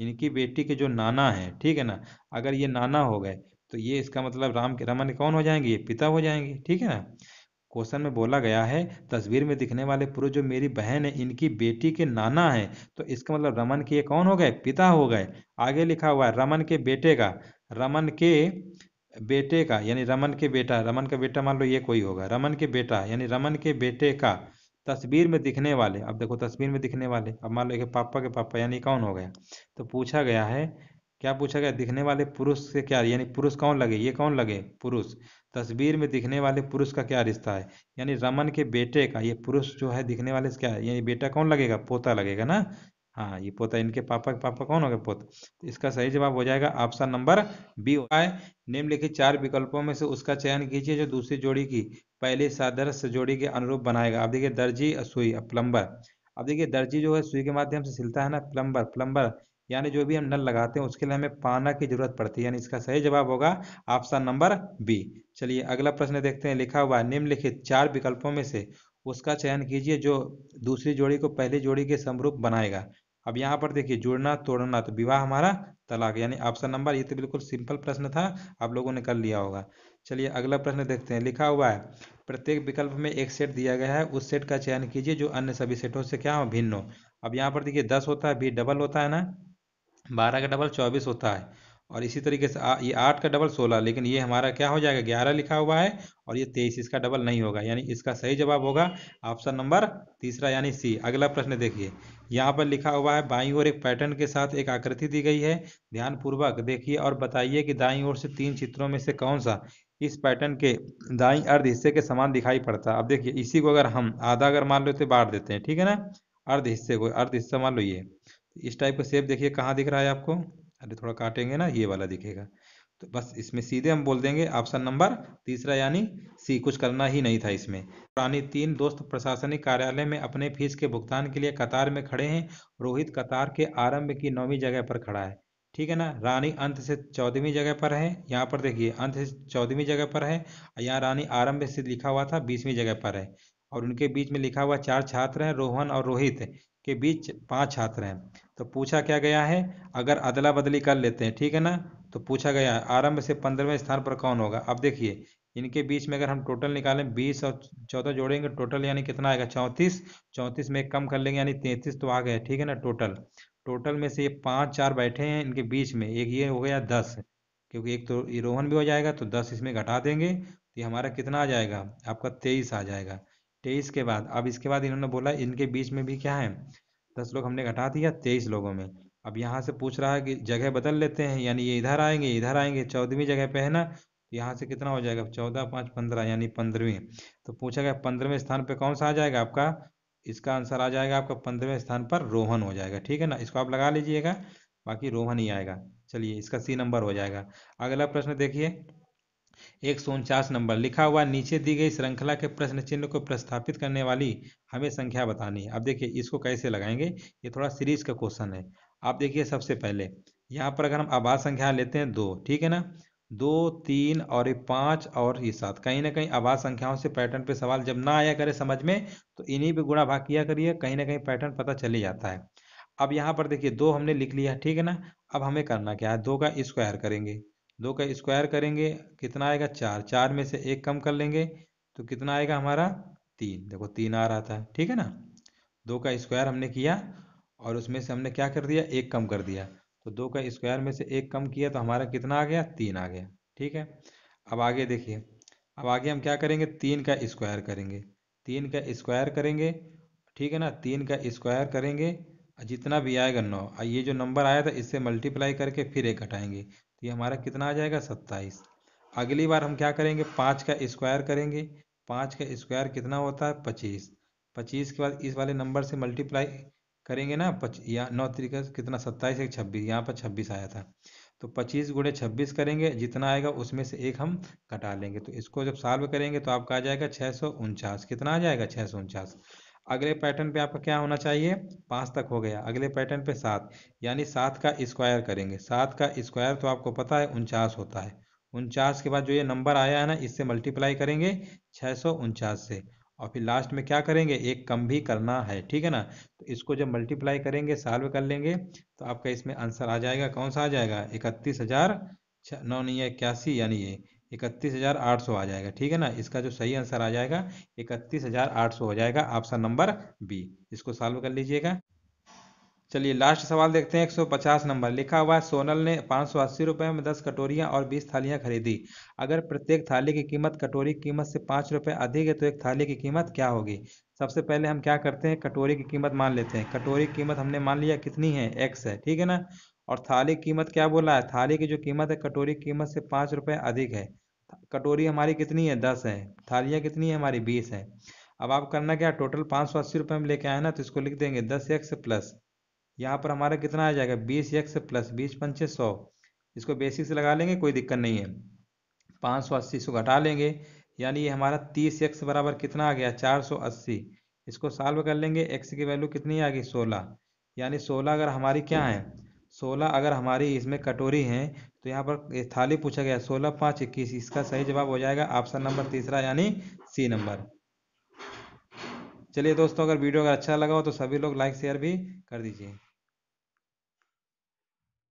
इनकी बेटी के जो नाना हैं ठीक है ना अगर ये नाना हो गए तो ये इसका मतलब राम के रमन कौन हो जाएंगे ये पिता हो जाएंगे ठीक है ना क्वेश्चन में बोला गया है तस्वीर में दिखने वाले पुरुष जो मेरी बहन है इनकी बेटी के नाना है तो इसका मतलब रमन के ये कौन हो गए पिता हो गए आगे लिखा हुआ है रमन के बेटे का रमन के बेटे का यानी रमन के बेटा रमन का बेटा मान लो ये कोई होगा रमन के बेटा यानी रमन के बेटे का तस्वीर में दिखने वाले अब देखो तस्वीर में दिखने वाले अब मान लो कि पापा के पापा यानी कौन हो गया तो पूछा गया है क्या पूछा गया दिखने वाले पुरुष से क्या यानी पुरुष कौन लगे ये कौन लगे पुरुष तस्वीर में दिखने वाले पुरुष का क्या रिश्ता है यानी रमन के बेटे का ये पुरुष जो है दिखने वाले क्या है यानी बेटा कौन लगेगा पोता लगेगा ना हाँ ये पोता इनके पापा पापा कौन होगा पोता तो इसका सही जवाब हो जाएगा ऑप्शन नंबर बी होता निम्नलिखित चार विकल्पों में से उसका चयन कीजिए जो दूसरी जोड़ी की पहले सादर्श जोड़ी के अनुरूप बनाएगा अब देखिए दर्जी सुई प्लम्बर अब देखिए दर्जी जो है सुई के माध्यम से सिलता है ना प्लम्बर प्लम्बर यानी जो भी हम नल लगाते हैं उसके लिए हमें पाना की जरूरत पड़ती है यानी इसका सही जवाब होगा ऑप्शन नंबर बी चलिए अगला प्रश्न देखते हैं लिखा हुआ निम्नलिखित चार विकल्पों में से उसका चयन कीजिए जो दूसरी जोड़ी को पहली जोड़ी के समरूप बनाएगा अब यहाँ पर देखिए जुड़ना तोड़ना तो विवाह हमारा तलाक यानी ऑप्शन नंबर ये तो बिल्कुल सिंपल प्रश्न था आप लोगों ने कर लिया होगा चलिए अगला प्रश्न देखते हैं लिखा हुआ है प्रत्येक विकल्प में एक सेट दिया गया है उस सेट का चयन कीजिए जो अन्य सभी सेटों से क्या हो भिन्न हो अब यहाँ पर देखिए दस होता है बी डबल होता है ना बारह का डबल चौबीस होता है और इसी तरीके से आ, ये आठ का डबल सोलह लेकिन ये हमारा क्या हो जाएगा ग्यारह लिखा हुआ है और ये तेईस इसका डबल नहीं होगा यानी इसका सही जवाब होगा ऑप्शन नंबर तीसरा यानी सी अगला प्रश्न देखिए यहाँ पर लिखा हुआ है बाईं ओर एक पैटर्न के साथ एक आकृति दी गई है ध्यानपूर्वक देखिए और बताइए कि दाई ओर से तीन चित्रों में से कौन सा इस पैटर्न के दाई अर्ध हिस्से के समान दिखाई पड़ता है अब देखिए इसी को अगर हम आधा अगर मान लो तो बांट देते हैं ठीक है ना अर्ध हिस्से को अर्ध हिस्सा मान लो ये इस टाइप का सेप देखिए कहाँ दिख रहा है आपको अरे थोड़ा काटेंगे ना ये वाला दिखेगा तो बस इसमें सीधे हम बोल देंगे ऑप्शन नंबर तीसरा यानी सी कुछ करना ही नहीं था इसमें पुरानी तीन दोस्त प्रशासनिक कार्यालय में अपने फीस के भुगतान के लिए कतार में खड़े हैं रोहित कतार के आरंभ की नौवीं जगह पर खड़ा है ठीक है ना रानी अंत से चौदहवीं जगह पर है यहाँ पर देखिए अंत से चौदहवीं जगह पर है यहाँ रानी आरंभ से लिखा हुआ था बीसवीं जगह पर है और उनके बीच में लिखा हुआ चार छात्र हैं रोहन और रोहित के बीच पांच छात्र हैं तो पूछा क्या गया है अगर अदला बदली कर लेते हैं ठीक है ना तो पूछा गया है आरंभ से पंद्रहवें स्थान पर कौन होगा अब देखिए इनके बीच में अगर हम टोटल निकालें बीस और चौदह जोड़ेंगे टोटल यानी कितना आएगा चौंतीस चौंतीस में कम कर लेंगे यानी तैंतीस तो आ गए ठीक है ना टोटल टोटल में से ये पांच चार बैठे हैं इनके बीच में एक ये हो गया दस क्योंकि एक तो ये रोहन भी हो जाएगा तो दस इसमें घटा देंगे तो ये हमारा कितना आ जाएगा आपका तेईस आ जाएगा तेईस के बाद अब इसके बाद इन्होंने बोला इनके बीच में भी क्या है दस लोग हमने घटा दिया तेईस लोगों में अब यहाँ से पूछ रहा है कि जगह बदल लेते हैं यानी ये इधर आएंगे इधर आएंगे चौदहवीं जगह पे है ना तो यहाँ से कितना हो जाएगा चौदह पाँच पंद्रह यानी पंद्रहवीं तो पूछा गया पंद्रहवें स्थान पर कौन सा आ जाएगा आपका इसका आंसर आ जाएगा आपका पंद्रहवें स्थान पर रोहन हो जाएगा ठीक है ना इसको आप लगा लीजिएगा बाकी रोहन ही आएगा चलिए इसका सी नंबर हो जाएगा अगला प्रश्न देखिए एक सौ उनचास नंबर लिखा हुआ नीचे दी गई श्रृंखला के प्रश्न चिन्ह को प्रस्थापित करने वाली हमें संख्या बतानी है अब देखिए इसको कैसे लगाएंगे ये थोड़ा सीरीज का क्वेश्चन है आप देखिए सबसे पहले यहाँ पर अगर हम आबाद संख्या लेते हैं दो ठीक है ना दो तीन और ये पाँच और ये सात कहीं ना कहीं आबाद संख्याओं से पैटर्न पे सवाल जब ना आया करे समझ में तो इन्हीं पर गुणा भाग किया करिए कहीं ना कहीं पैटर्न पता चले जाता है अब यहाँ पर देखिए दो हमने लिख लिया ठीक है ना अब हमें करना क्या है दो का स्क्वायर करेंगे दो का स्क्वायर करेंगे कितना आएगा चार चार में से एक कम कर लेंगे तो कितना आएगा हमारा तीन देखो तीन आ रहा था ठीक है ना दो का स्क्वायर हमने किया और उसमें से हमने क्या कर दिया एक कम कर दिया तो दो का स्क्वायर में से एक कम किया तो हमारा कितना आ गया तीन आ गया ठीक है अब आगे देखिए अब आगे हम क्या करेंगे तीन का स्क्वायर करेंगे तीन का स्क्वायर करेंगे ठीक है ना तीन का स्क्वायर करेंगे जितना भी आएगा नौ ये जो नंबर आया था इससे मल्टीप्लाई करके फिर एक घटाएंगे ये हमारा कितना आ जाएगा सत्ताईस अगली बार हम क्या करेंगे पाँच का स्क्वायर करेंगे पाँच का स्क्वायर कितना होता है पच्चीस पच्चीस के बाद इस वाले नंबर से मल्टीप्लाई करेंगे ना पच या नौ तरीके कितना सत्ताईस एक छब्बीस यहाँ पर छब्बीस आया था तो पच्चीस गुड़े छब्बीस करेंगे जितना आएगा उसमें से एक हम कटा लेंगे तो इसको जब सॉल्व करेंगे तो आपका आ जाएगा छः सौ उनचास कितना आ जाएगा छः सौ उनचास अगले पैटर्न पे आपका क्या होना चाहिए पाँच तक हो गया अगले पैटर्न पे सात यानी सात का स्क्वायर करेंगे सात का स्क्वायर तो आपको पता है उनचास होता है उनचास के बाद जो ये नंबर आया है ना इससे मल्टीप्लाई करेंगे छः से और फिर लास्ट में क्या करेंगे एक कम भी करना है ठीक है ना तो इसको जब मल्टीप्लाई करेंगे साल्व कर लेंगे तो आपका इसमें आंसर आ जाएगा कौन सा आ जाएगा इकतीस हज़ार नौ नहीं इक्यासी यानी ये इकतीस हजार आठ सौ आ जाएगा ठीक है ना इसका जो सही आंसर आ जाएगा इकतीस हजार आठ सौ हो जाएगा ऑप्शन नंबर बी इसको सॉल्व कर लीजिएगा चलिए लास्ट सवाल देखते हैं 150 नंबर लिखा हुआ है सोनल ने पाँच सौ अस्सी रुपये में 10 कटोरियाँ और 20 थालियाँ खरीदी अगर प्रत्येक थाली की कीमत कटोरी की कीमत से पाँच रुपये अधिक है तो एक थाली की कीमत क्या होगी सबसे पहले हम क्या करते हैं कटोरी की कीमत मान लेते हैं कटोरी की कीमत हमने मान लिया कितनी है एक्स है ठीक है ना और थाली की कीमत क्या बोला है थाली की जो कीमत है कटोरी कीमत से पाँच रुपये अधिक है कटोरी हमारी कितनी है दस है थालियाँ कितनी है हमारी बीस है अब आप करना क्या टोटल पाँच सौ अस्सी रुपये में लेके आए ना तो इसको लिख देंगे दस एक्स प्लस यहाँ पर हमारा कितना आ जाएगा बीस एक्स प्लस बीस पंचे सौ इसको बेसिक से लगा लेंगे कोई दिक्कत नहीं है पाँच सौ अस्सी इसको घटा लेंगे यानी ये हमारा तीस एक्स बराबर कितना आ गया चार सौ अस्सी इसको सॉल्व कर लेंगे एक्स की वैल्यू कितनी आ गई सोलह यानी सोलह अगर हमारी क्या है सोलह अगर हमारी इसमें कटोरी है तो यहाँ पर थाली पूछा गया सोलह पांच इक्कीस इसका सही जवाब हो जाएगा ऑप्शन नंबर तीसरा यानी सी नंबर चलिए दोस्तों अगर वीडियो अगर अच्छा लगा हो तो सभी लोग लाइक शेयर भी कर दीजिए